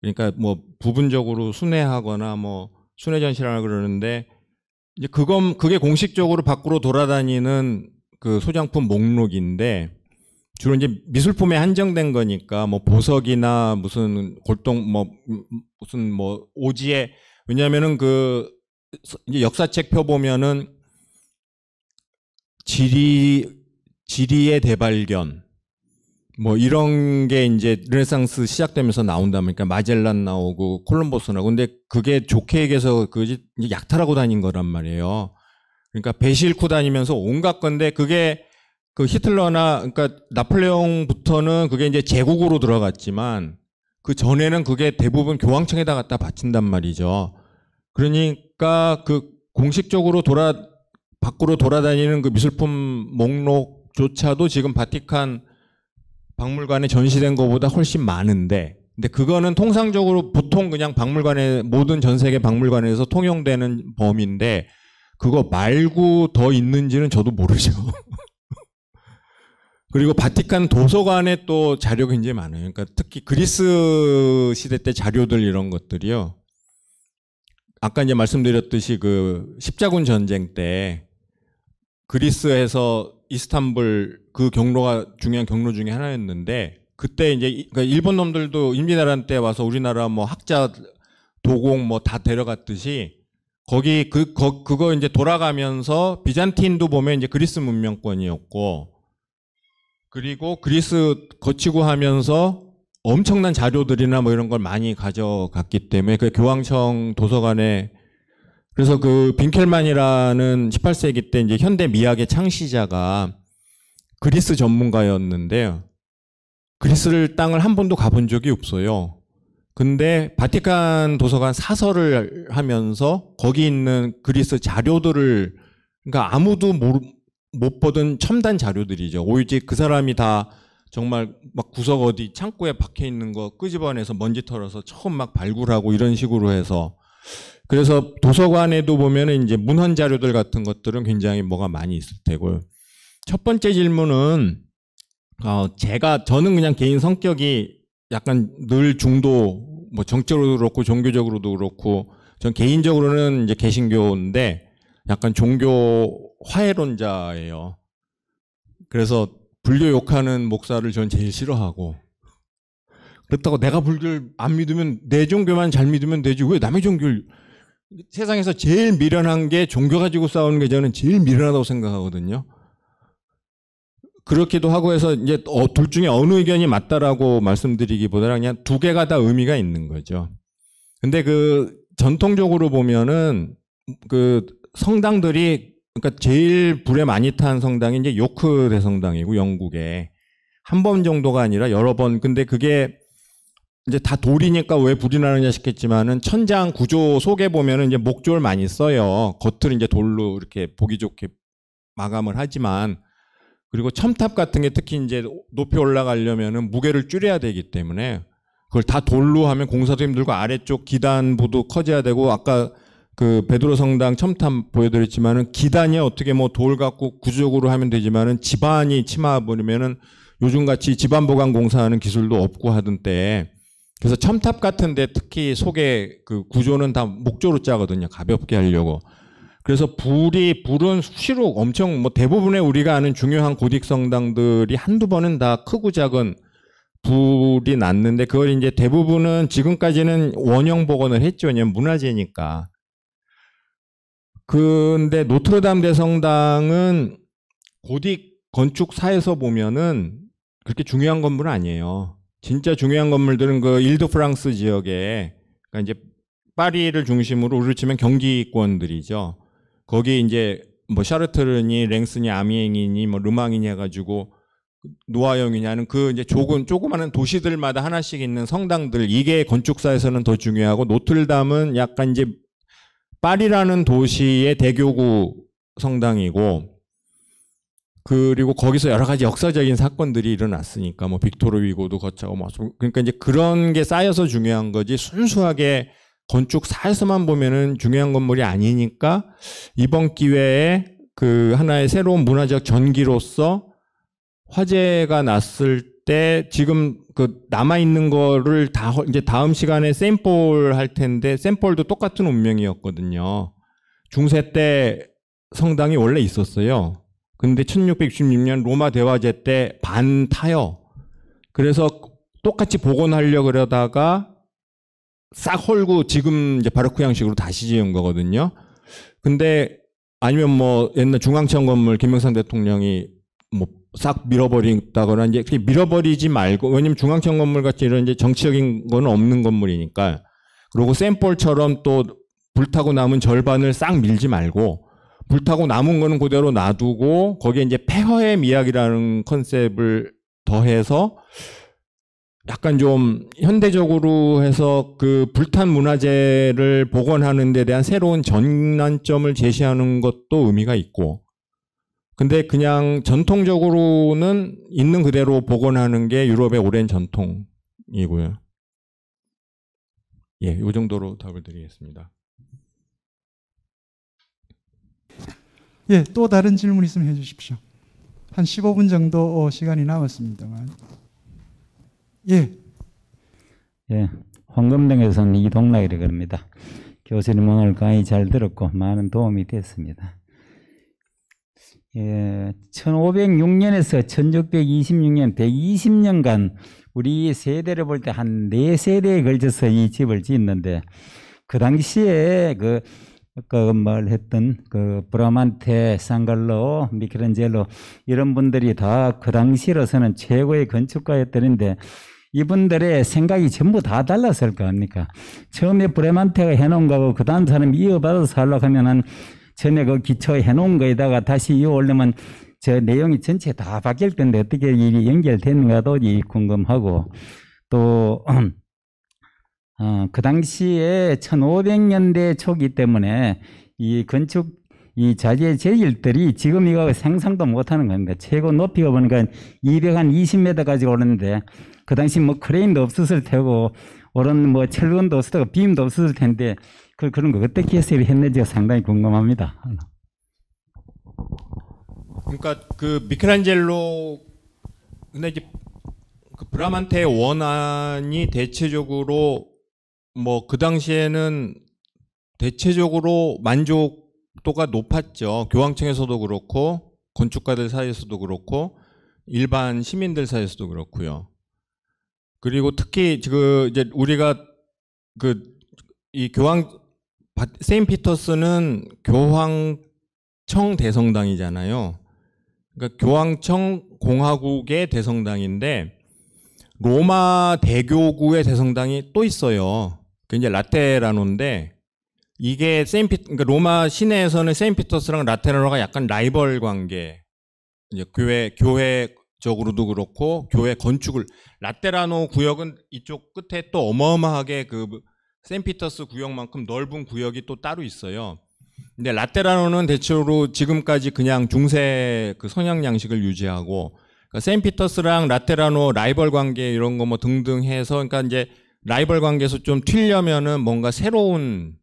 그러니까 뭐 부분적으로 순회하거나 뭐 순회 전시라 그러는데 이제 그건 그게 공식적으로 밖으로 돌아다니는 그 소장품 목록인데 주로 이제 미술품에 한정된 거니까 뭐 보석이나 무슨 골동 뭐 무슨 뭐 오지에 왜냐면은 그 이제 역사책 펴 보면은 지리 지리의 대발견 뭐 이런 게 이제 르네상스 시작되면서 나온다 보니까 마젤란 나오고 콜럼버스 나오고 근데 그게 조게에게서그 약탈하고 다닌 거란 말이에요. 그러니까 배실코 다니면서 온갖 건데 그게 그 히틀러나 그러니까 나폴레옹부터는 그게 이제 제국으로 들어갔지만 그 전에는 그게 대부분 교황청에다 갖다 바친단 말이죠. 그러니까 그 공식적으로 돌아 밖으로 돌아다니는 그 미술품 목록조차도 지금 바티칸 박물관에 전시된 것보다 훨씬 많은데 근데 그거는 통상적으로 보통 그냥 박물관에 모든 전 세계 박물관에서 통용되는 범위인데 그거 말고 더 있는지는 저도 모르죠. <laughs> 그리고 바티칸 도서관에 또자료 굉장히 많아요. 그러니까 특히 그리스 시대 때 자료들 이런 것들이요. 아까 이제 말씀드렸듯이 그 십자군 전쟁 때 그리스에서 이스탄불 그 경로가 중요한 경로 중에 하나였는데 그때 이제 그러니까 일본 놈들도 임진왜란 때 와서 우리나라 뭐 학자 도공 뭐 다 데려갔듯이 거기 그 거, 그거 이제 돌아가면서 비잔틴도 보면 이제 그리스 문명권이었고 그리고 그리스 거치고 하면서 엄청난 자료들이나 뭐 이런 걸 많이 가져갔기 때문에 그 교황청 도서관에 그래서 그 빈켈만이라는 18세기 때 이제 현대 미학의 창시자가 그리스 전문가였는데요. 그리스를 땅을 한 번도 가본 적이 없어요. 근데 바티칸 도서관 사설을 하면서 거기 있는 그리스 자료들을 그러니까 아무도 모르, 못 보던 첨단 자료들이죠. 오직 그 사람이 다 정말 막 구석 어디 창고에 박혀 있는 거 끄집어내서 먼지 털어서 처음 막 발굴하고 이런 식으로 해서 그래서 도서관에도 보면은 이제 문헌 자료들 같은 것들은 굉장히 뭐가 많이 있을 테고요. 첫 번째 질문은 어, 제가 저는 그냥 개인 성격이 약간 늘 중도 뭐 정적으로도 그렇고 종교적으로도 그렇고 전 개인적으로는 이제 개신교인데 약간 종교 화해론자예요. 그래서 불교 욕하는 목사를 전 제일 싫어하고 그렇다고 내가 불교를 안 믿으면 내 종교만 잘 믿으면 되지 왜 남의 종교를 세상에서 제일 미련한 게 종교 가지고 싸우는 게 저는 제일 미련하다고 생각하거든요. 그렇기도 하고 해서 이제 어, 둘 중에 어느 의견이 맞다라고 말씀드리기보다는 그냥 두 개가 다 의미가 있는 거죠. 근데 그 전통적으로 보면은 그 성당들이 그러니까 제일 불에 많이 탄 성당이 이제 요크 대성당이고 영국에 한 번 정도가 아니라 여러 번 근데 그게 이제 다 돌이니까 왜 불이 나느냐 싶겠지만은 천장 구조 속에 보면은 이제 목조를 많이 써요. 겉을 이제 돌로 이렇게 보기 좋게 마감을 하지만 그리고 첨탑 같은 게 특히 이제 높이 올라가려면은 무게를 줄여야 되기 때문에 그걸 다 돌로 하면 공사도 힘들고 아래쪽 기단부도 커져야 되고 아까 그 베드로 성당 첨탑 보여드렸지만은 기단이 어떻게 뭐 돌 갖고 구조적으로 하면 되지만은 집안이 치마버리면은 요즘같이 집안 보강 공사하는 기술도 없고 하던 때에 그래서 첨탑 같은데 특히 속에 그 구조는 다 목조로 짜거든요 가볍게 하려고 그래서 불이 불은 수시로 엄청 뭐 대부분의 우리가 아는 중요한 고딕 성당들이 한두 번은 다 크고 작은 불이 났는데 그걸 이제 대부분은 지금까지는 원형 복원을 했죠. 왜냐면 문화재니까. 근데 노트르담 대성당은 고딕 건축사에서 보면은 그렇게 중요한 건물 아니에요. 진짜 중요한 건물들은 그 일드 프랑스 지역에 그러니까 이제 파리를 중심으로 우리를 치면 경기권들이죠. 거기 이제 뭐 샤르트르니 랭스니 아미앵이니뭐 르망이니 해가지고 노아영이냐는 그 이제 조금 조그마한 도시들마다 하나씩 있는 성당들 이게 건축사에서는 더 중요하고 노틀담은 약간 이제 파리라는 도시의 대교구 성당이고 그리고 거기서 여러 가지 역사적인 사건들이 일어났으니까 뭐 빅토르 위고도 거쳐고 뭐 그러니까 이제 그런 게 쌓여서 중요한 거지 순수하게 건축사에서만 보면은 중요한 건물이 아니니까 이번 기회에 그 하나의 새로운 문화적 전기로서 화재가 났을 때 지금 그 남아 있는 거를 다 이제 다음 시간에 샘플 할 텐데 샘플도 똑같은 운명이었거든요. 중세 때 성당이 원래 있었어요. 근데 1666년 로마 대화제 때 반타요. 그래서 똑같이 복원하려 그러다가 싹 헐고 지금 이제 바르크 양식으로 다시 지은 거거든요. 근데 아니면 뭐 옛날 중앙청 건물 김영삼 대통령이 뭐 싹 밀어버린다거나 이제 밀어버리지 말고 왜냐면 중앙청 건물 같이 이런 이제 정치적인 거는 없는 건물이니까 그리고 샘볼처럼 또 불타고 남은 절반을 싹 밀지 말고 불타고 남은 거는 그대로 놔두고 거기에 이제 폐허의 미학이라는 컨셉을 더해서 약간 좀 현대적으로 해서 그 불탄 문화재를 복원하는 데 대한 새로운 전환점을 제시하는 것도 의미가 있고 근데 그냥 전통적으로는 있는 그대로 복원하는 게 유럽의 오랜 전통이고요. 예, 이 정도로 답을 드리겠습니다. 예, 또 다른 질문 있으면 해 주십시오. 한 15분 정도 어, 시간이 남았습니다만. 예. 예. 황금동에서는 이동락이라고 합니다. 교수님 오늘 강의 잘 들었고 많은 도움이 됐습니다. 예, 1506년에서 1626년 120년간 우리 세대를 볼 때 한 네 세대에 걸쳐서 이 집을 짓는데 그 당시에 그 그뭘 했던 그 브라만테, 상갈로, 미켈란젤로 이런 분들이 다 그 당시로서는 최고의 건축가였더데 이분들의 생각이 전부 다 달랐을 거 아닙니까? 처음에 브레만테가 해놓은 거고 그 다음 사람이 이어받아서 하려고 하면은 전에 그기초 해놓은 거에다가 다시 이어올려면 저 내용이 전체 다 바뀔 텐데 어떻게 일이 연결되는가도 궁금하고 또, <clears throat> 어, 그 당시에 1500년대 초기 때문에 이 건축 이 자재 재질들이 지금 이거 생산도 못하는 겁니다. 최고 높이가 보니까 220m까지 오는데 그 당시 뭐 크레인도 없었을 테고 그런 뭐 철근도 없었고 빔도 없었을 텐데 그 그런 거 어떻게 해서 했는지가 상당히 궁금합니다. 그러니까 그 미켈란젤로 근데 이제 그 브라만테의 원안이 대체적으로 뭐 그 당시에는 대체적으로 만족도가 높았죠. 교황청에서도 그렇고 건축가들 사이에서도 그렇고 일반 시민들 사이에서도 그렇고요. 그리고 특히 지금 그 이제 우리가 그 이 교황 세인 피터스는 교황청 대성당이잖아요. 그러니까 교황청 공화국의 대성당인데 로마 대교구의 대성당이 또 있어요. 그 이제 라테라노인데 이게 세인 피 그러니까 로마 시내에서는 세인 피터스랑 라테라노가 약간 라이벌 관계. 이제 교회 교회적으로도 그렇고 교회 건축을 라테라노 구역은 이쪽 끝에 또 어마어마하게 그 샌피터스 구역만큼 넓은 구역이 또 따로 있어요. 근데 라테라노는 대체로 지금까지 그냥 중세 그 선양 양식을 유지하고 그러니까 샌피터스랑 라테라노 라이벌 관계 이런 거 뭐 등등 해서 그러니까 이제 라이벌 관계에서 좀 튀려면은 뭔가 새로운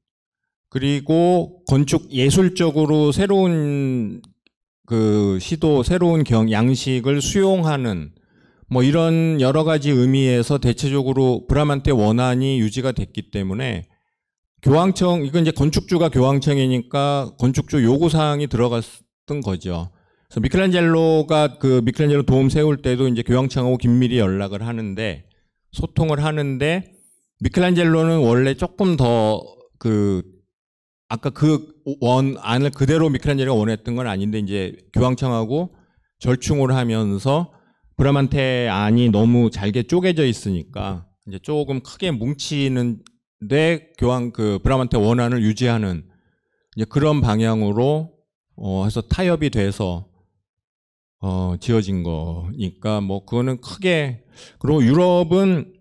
그리고 건축 예술적으로 새로운 그 시도 새로운 경 양식을 수용하는 뭐 이런 여러 가지 의미에서 대체적으로 브라만테 원안이 유지가 됐기 때문에 교황청 이건 이제 건축주가 교황청이니까 건축주 요구 사항이 들어갔던 거죠. 그래서 미켈란젤로가 그 미켈란젤로 도움 세울 때도 이제 교황청하고 긴밀히 연락을 하는데 소통을 하는데 미켈란젤로는 원래 조금 더 그 아까 그 원 안을 그대로 미켈란젤로가 원했던 건 아닌데 이제 교황청하고 절충을 하면서 브람한테 안이 너무 잘게 쪼개져 있으니까 이제 조금 크게 뭉치는데 교황 그 브람한테 원안을 유지하는 이제 그런 방향으로 어 해서 타협이 돼서 어 지어진 거니까 뭐 그거는 크게 그리고 유럽은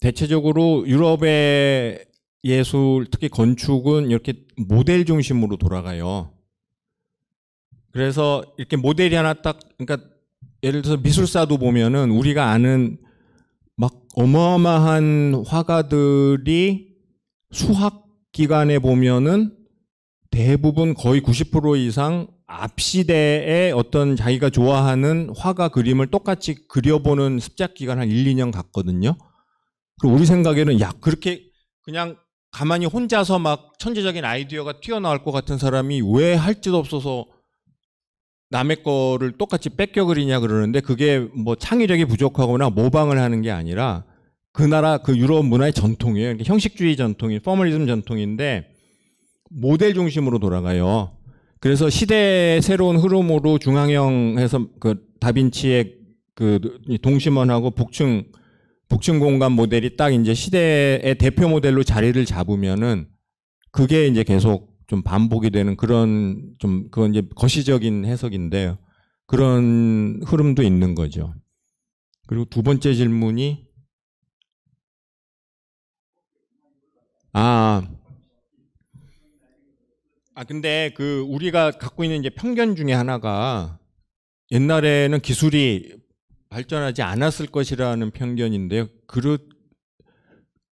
대체적으로 유럽의 예술 특히 건축은 이렇게 모델 중심으로 돌아가요. 그래서 이렇게 모델이 하나 딱 그러니까 예를 들어서 미술사도 보면은 우리가 아는 막 어마어마한 화가들이 수학 기간에 보면은 대부분 거의 90% 이상 앞시대에 어떤 자기가 좋아하는 화가 그림을 똑같이 그려보는 습작 기간 한 1, 2년 갔거든요. 그리고 우리 생각에는 야, 그렇게 그냥 가만히 혼자서 막 천재적인 아이디어가 튀어나올 것 같은 사람이 왜할지도 없어서 남의 거를 똑같이 뺏겨 그리냐 그러는데 그게 뭐 창의력이 부족하거나 모방을 하는 게 아니라 그 나라 그 유럽 문화의 전통이에요. 그러니까 형식주의 전통인 포멀리즘 전통인데 모델 중심으로 돌아가요. 그래서 시대의 새로운 흐름으로 중앙형해서 그 다빈치의 그 동심원하고 복층복층 공간 모델이 딱 이제 시대의 대표 모델로 자리를 잡으면은 그게 이제 계속 좀 반복이 되는 그런 좀 그건 이제 거시적인 해석인데 그런 흐름도 있는 거죠. 그리고 두 번째 질문이 아, 아 근데 그 우리가 갖고 있는 이제 편견 중에 하나가 옛날에는 기술이 발전하지 않았을 것이라는 편견인데요. 그릇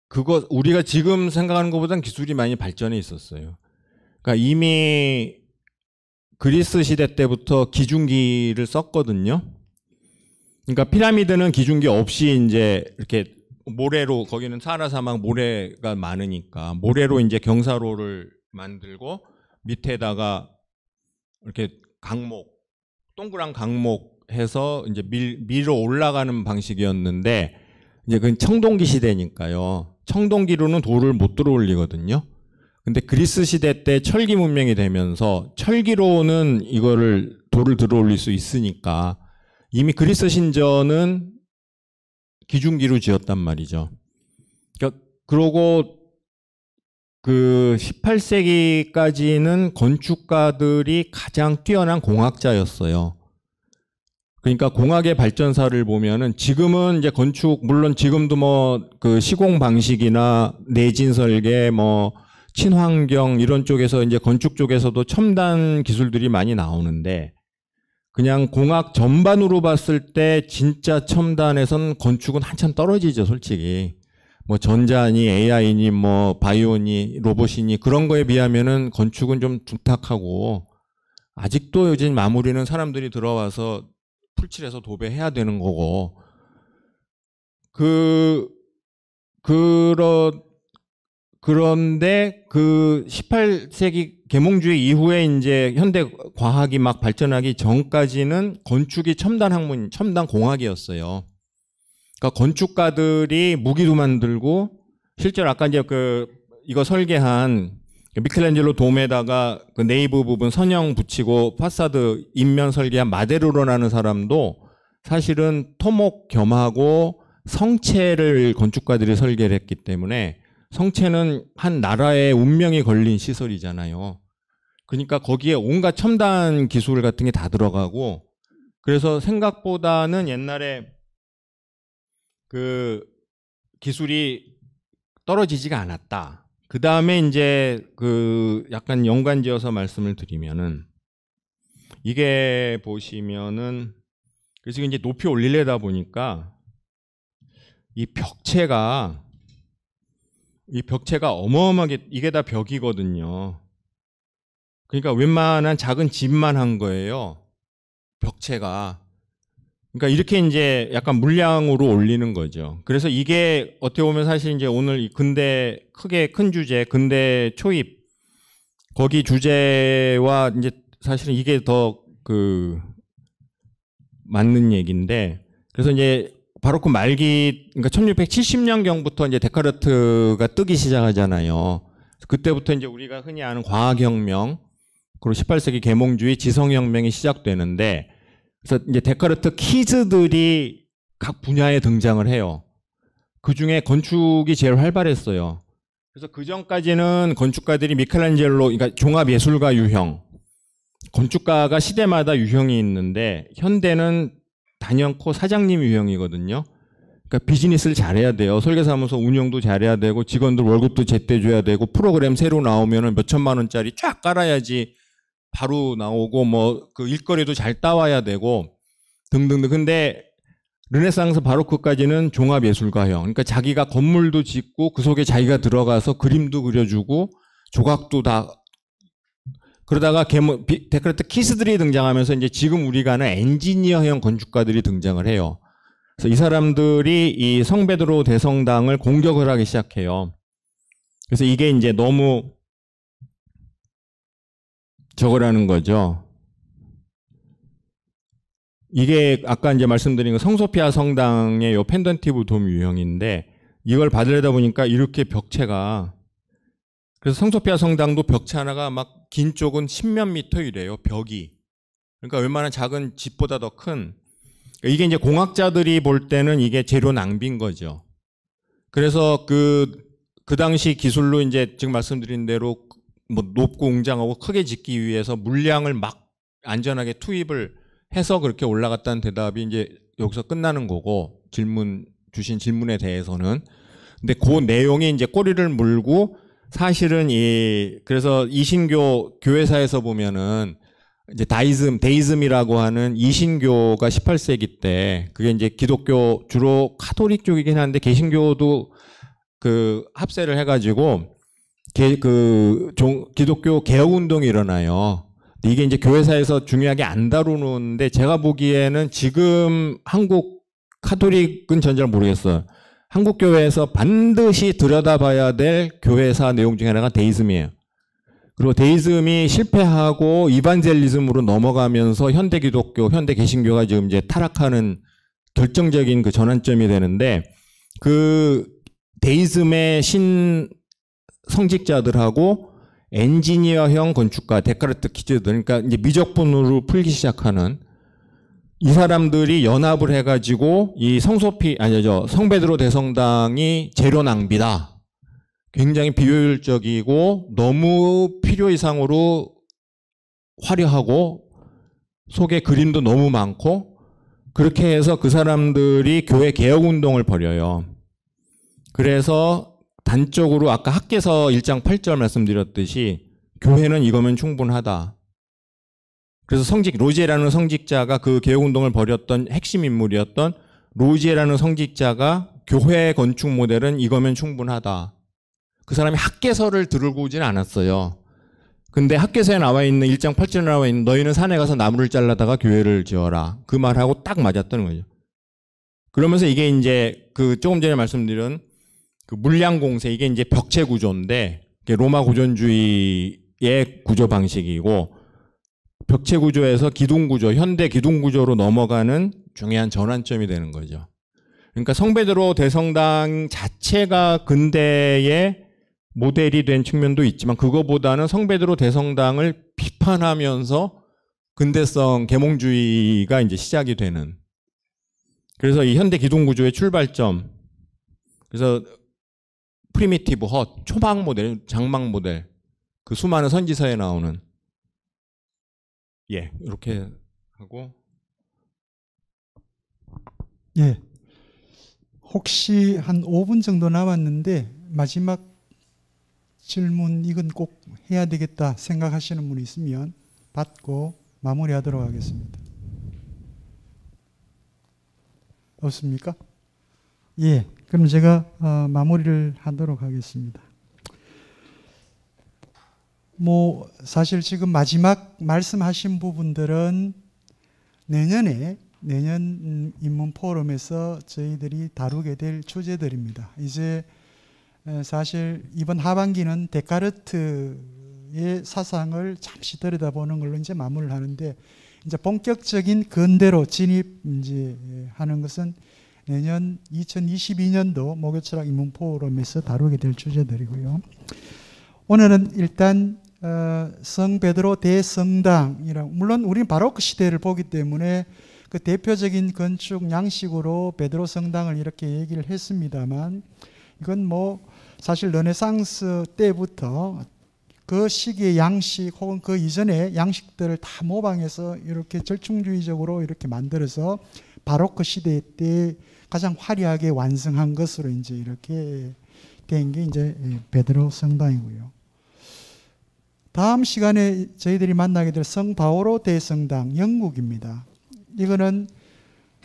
그거 우리가 지금 생각하는 것보다는 기술이 많이 발전해 있었어요. 그러니까 이미 그리스 시대 때부터 기중기를 썼거든요. 그러니까 피라미드는 기중기 없이 이제 이렇게 모래로 거기는 사라 사막 모래가 많으니까 모래로 이제 경사로를 만들고 밑에다가 이렇게 강목 동그란 강목 해서 이제 밀, 밀어 올라가는 방식이었는데 이제 그 청동기 시대니까요. 청동기로는 돌을 못 들어올리거든요. 근데 그리스 시대 때 철기 문명이 되면서 철기로는 이거를 돌을 들어올릴 수 있으니까 이미 그리스 신전은 기중기로 지었단 말이죠. 그러니까 그러고 그 18세기까지는 건축가들이 가장 뛰어난 공학자였어요. 그러니까 공학의 발전사를 보면은 지금은 이제 건축 물론 지금도 뭐 그 시공 방식이나 내진 설계 뭐 친환경 이런 쪽에서 이제 건축 쪽에서도 첨단 기술들이 많이 나오는데 그냥 공학 전반으로 봤을 때 진짜 첨단에선 건축은 한참 떨어지죠, 솔직히. 뭐 전자니 AI니 뭐 바이오니 로봇이니 그런 거에 비하면은 건축은 좀 둔탁하고 아직도 요즘 마무리는 사람들이 들어와서 풀칠해서 도배해야 되는 거고 그 그런 그런데 그 18세기 계몽주의 이후에 이제 현대 과학이 막 발전하기 전까지는 건축이 첨단 학문, 첨단 공학이었어요. 그러니까 건축가들이 무기도 만들고 실제로 아까 이제 그 이거 설계한 그 미켈란젤로 돔에다가 그 네이브 부분 선형 붙이고 파사드 인면 설계한 마데루로라는 사람도 사실은 토목 겸하고 성체를 건축가들이 설계를 했기 때문에 성체는 한 나라의 운명이 걸린 시설이잖아요. 그러니까 거기에 온갖 첨단 기술 같은 게 다 들어가고 그래서 생각보다는 옛날에 그 기술이 떨어지지가 않았다. 그 다음에 이제 그 약간 연관지어서 말씀을 드리면은 이게 보시면은 그래서 이제 높이 올리려다 보니까 이 벽체가 이 벽체가 어마어마하게 이게 다 벽이거든요. 그러니까 웬만한 작은 집만 한 거예요. 벽체가. 그러니까 이렇게 이제 약간 물량으로 올리는 거죠. 그래서 이게 어떻게 보면 사실 이제 오늘 근대 크게 큰 주제, 근대 초입 거기 주제와 이제 사실은 이게 더 그 맞는 얘기인데 그래서 이제 바로크 말기 그러니까 1670년경부터 이제 데카르트가 뜨기 시작하잖아요. 그때부터 이제 우리가 흔히 아는 과학혁명 그리고 18세기 계몽주의 지성혁명이 시작되는데 그래서 이제 데카르트 키즈들이 각 분야에 등장을 해요. 그 중에 건축이 제일 활발했어요. 그래서 그 전까지는 건축가들이 미켈란젤로, 그러니까 종합예술가 유형, 건축가가 시대마다 유형이 있는데 현대는 단연코 사장님 유형이거든요. 그러니까 비즈니스를 잘해야 돼요. 설계사무소 운영도 잘해야 되고 직원들 월급도 제때 줘야 되고 프로그램 새로 나오면은 몇 천만 원짜리 쫙 깔아야지 바로 나오고 뭐 그 일거리도 잘 따와야 되고 등등등. 근데 르네상스 바로크까지는 종합 예술가형. 그러니까 자기가 건물도 짓고 그 속에 자기가 들어가서 그림도 그려주고 조각도 다 그러다가 데크레트 키스들이 등장하면서 이제 지금 우리가 아는 엔지니어형 건축가들이 등장을 해요. 그래서 이 사람들이 이 성베드로 대성당을 공격을 하기 시작해요. 그래서 이게 이제 너무 적으라는 거죠. 이게 아까 이제 말씀드린 그 성소피아 성당의 요 펜던티브 돔 유형인데 이걸 받으려다 보니까 이렇게 벽체가 그래서 성소피아 성당도 벽체 하나가 막긴 쪽은 10몇 미터 이래요. 벽이. 그러니까 웬만한 작은 집보다 더 큰. 그러니까 이게 이제 공학자들이 볼 때는 이게 재료 낭비인 거죠. 그래서 그, 그 당시 기술로 이제 지금 말씀드린 대로 뭐 높고 웅장하고 크게 짓기 위해서 물량을 막 안전하게 투입을 해서 그렇게 올라갔다는 대답이 이제 여기서 끝나는 거고 질문 주신 질문에 대해서는 근데 그 내용이 이제 꼬리를 물고 사실은 이 그래서 이신교 교회사에서 보면은 이제 다이즘, 데이즘이라고 하는 이신교가 18세기 때 그게 이제 기독교 주로 카톨릭 쪽이긴 한데 개신교도 그 합세를 해가지고 개, 그 종, 기독교 개혁 운동이 일어나요. 이게 이제 교회사에서 중요하게 안 다루는데 제가 보기에는 지금 한국 카톨릭은 전 잘 모르겠어요. 한국 교회에서 반드시 들여다봐야 될 교회사 내용 중에 하나가 데이즘이에요. 그리고 데이즘이 실패하고 이반젤리즘으로 넘어가면서 현대 기독교, 현대 개신교가 지금 이제 타락하는 결정적인 그 전환점이 되는데 그 데이즘의 신 성직자들하고 엔지니어형 건축가 데카르트 키즈 그러니까 이제 미적분으로 풀기 시작하는 이 사람들이 연합을 해가지고 이 성소피 아니죠 성베드로 대성당이 재료 낭비다. 굉장히 비효율적이고 너무 필요 이상으로 화려하고 속에 그림도 너무 많고 그렇게 해서 그 사람들이 교회 개혁 운동을 벌여요. 그래서 단적으로 아까 학계서 1장 8절 말씀드렸듯이 교회는 이거면 충분하다. 그래서 성직 로제라는 성직자가 그 개혁 운동을 벌였던 핵심 인물이었던 로제라는 성직자가 교회 건축 모델은 이거면 충분하다. 그 사람이 학계서를 들고 오지는 않았어요. 근데 학계서에 나와 있는 1장 8절에 나와 있는 너희는 산에 가서 나무를 잘라다가 교회를 지어라. 그 말하고 딱 맞았다는 거죠. 그러면서 이게 이제 그 조금 전에 말씀드린 그 물량 공세 이게 이제 벽체 구조인데 로마 고전주의의 구조 방식이고 벽체 구조에서 기둥 구조, 현대 기둥 구조로 넘어가는 중요한 전환점이 되는 거죠. 그러니까 성베드로 대성당 자체가 근대의 모델이 된 측면도 있지만 그거보다는 성베드로 대성당을 비판하면서 근대성 계몽주의가 이제 시작이 되는 그래서 이 현대 기둥 구조의 출발점 그래서 프리미티브 헛 초막 모델 장막 모델 그 수많은 선지서에 나오는 예, 이렇게 예. 하고 예. 혹시 한 5분 정도 남았는데 마지막 질문 이건 꼭 해야 되겠다 생각하시는 분 있으면 받고 마무리하도록 하겠습니다. 없습니까? 예. 그럼 제가 어, 마무리를 하도록 하겠습니다. 뭐 사실 지금 마지막 말씀하신 부분들은 내년에 내년 인문 포럼에서 저희들이 다루게 될 주제들입니다. 이제 사실 이번 하반기는 데카르트의 사상을 잠시 들여다보는 걸로 이제 마무리를 하는데 이제 본격적인 근대로 진입 이제 하는 것은 내년 2022년도 목요철학 인문 포럼에서 다루게 될 주제들이고요. 오늘은 일단 어, 성 베드로 대성당이라고 물론 우리는 바로크 그 시대를 보기 때문에 그 대표적인 건축 양식으로 베드로 성당을 이렇게 얘기를 했습니다만 이건 뭐 사실 르네상스 때부터 그 시기의 양식 혹은 그 이전의 양식들을 다 모방해서 이렇게 절충주의적으로 이렇게 만들어서 바로크 그 시대 때 가장 화려하게 완성한 것으로 이제 이렇게 된 게 이제 예, 베드로 성당이고요. 다음 시간에 저희들이 만나게 될 성 바오로 대성당 영국입니다. 이거는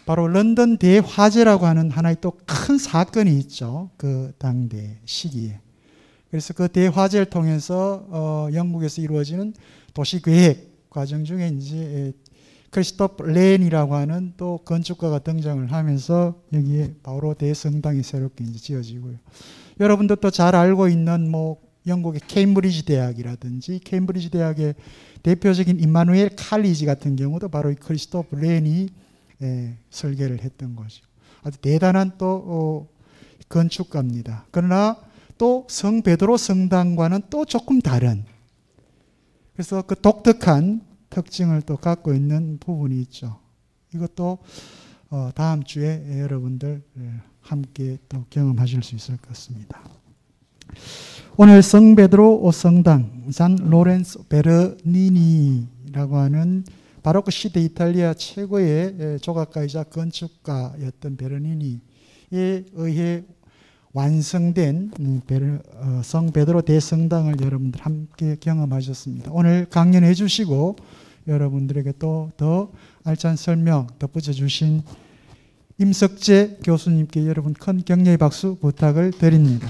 바로 런던 대화재라고 하는 하나의 또 큰 사건이 있죠. 그 당대 시기에. 그래서 그 대화재를 통해서 어 영국에서 이루어지는 도시 계획 과정 중에 이제 크리스토프 렌이라고 하는 또 건축가가 등장을 하면서 여기에 바로 대성당이 새롭게 이제 지어지고요. 여러분도 또 잘 알고 있는 뭐 영국의 케임브리지 대학이라든지 케임브리지 대학의 대표적인 임마누엘 칼리지 같은 경우도 바로 이 크리스토프 렌이 예, 설계를 했던 것이죠. 아주 대단한 또 어, 건축가입니다. 그러나 또 성 베드로 성당과는 또 조금 다른 그래서 그 독특한 특징을 또 갖고 있는 부분이 있죠. 이것도 어, 다음 주에 여러분들 예, 함께 또 경험하실 수 있을 것 같습니다. 오늘 성 베드로 오성당 산 로렌스 베르니니라고 하는 바로크 시대 이탈리아 최고의 예, 조각가이자 건축가였던 베르니니에 의해 완성된 음, 어, 성 베드로 대성당을 여러분들 함께 경험하셨습니다. 오늘 강연해 주시고 여러분들에게 또 더 알찬 설명 덧붙여 주신 임석재 교수님께 여러분 큰 격려의 박수 부탁을 드립니다.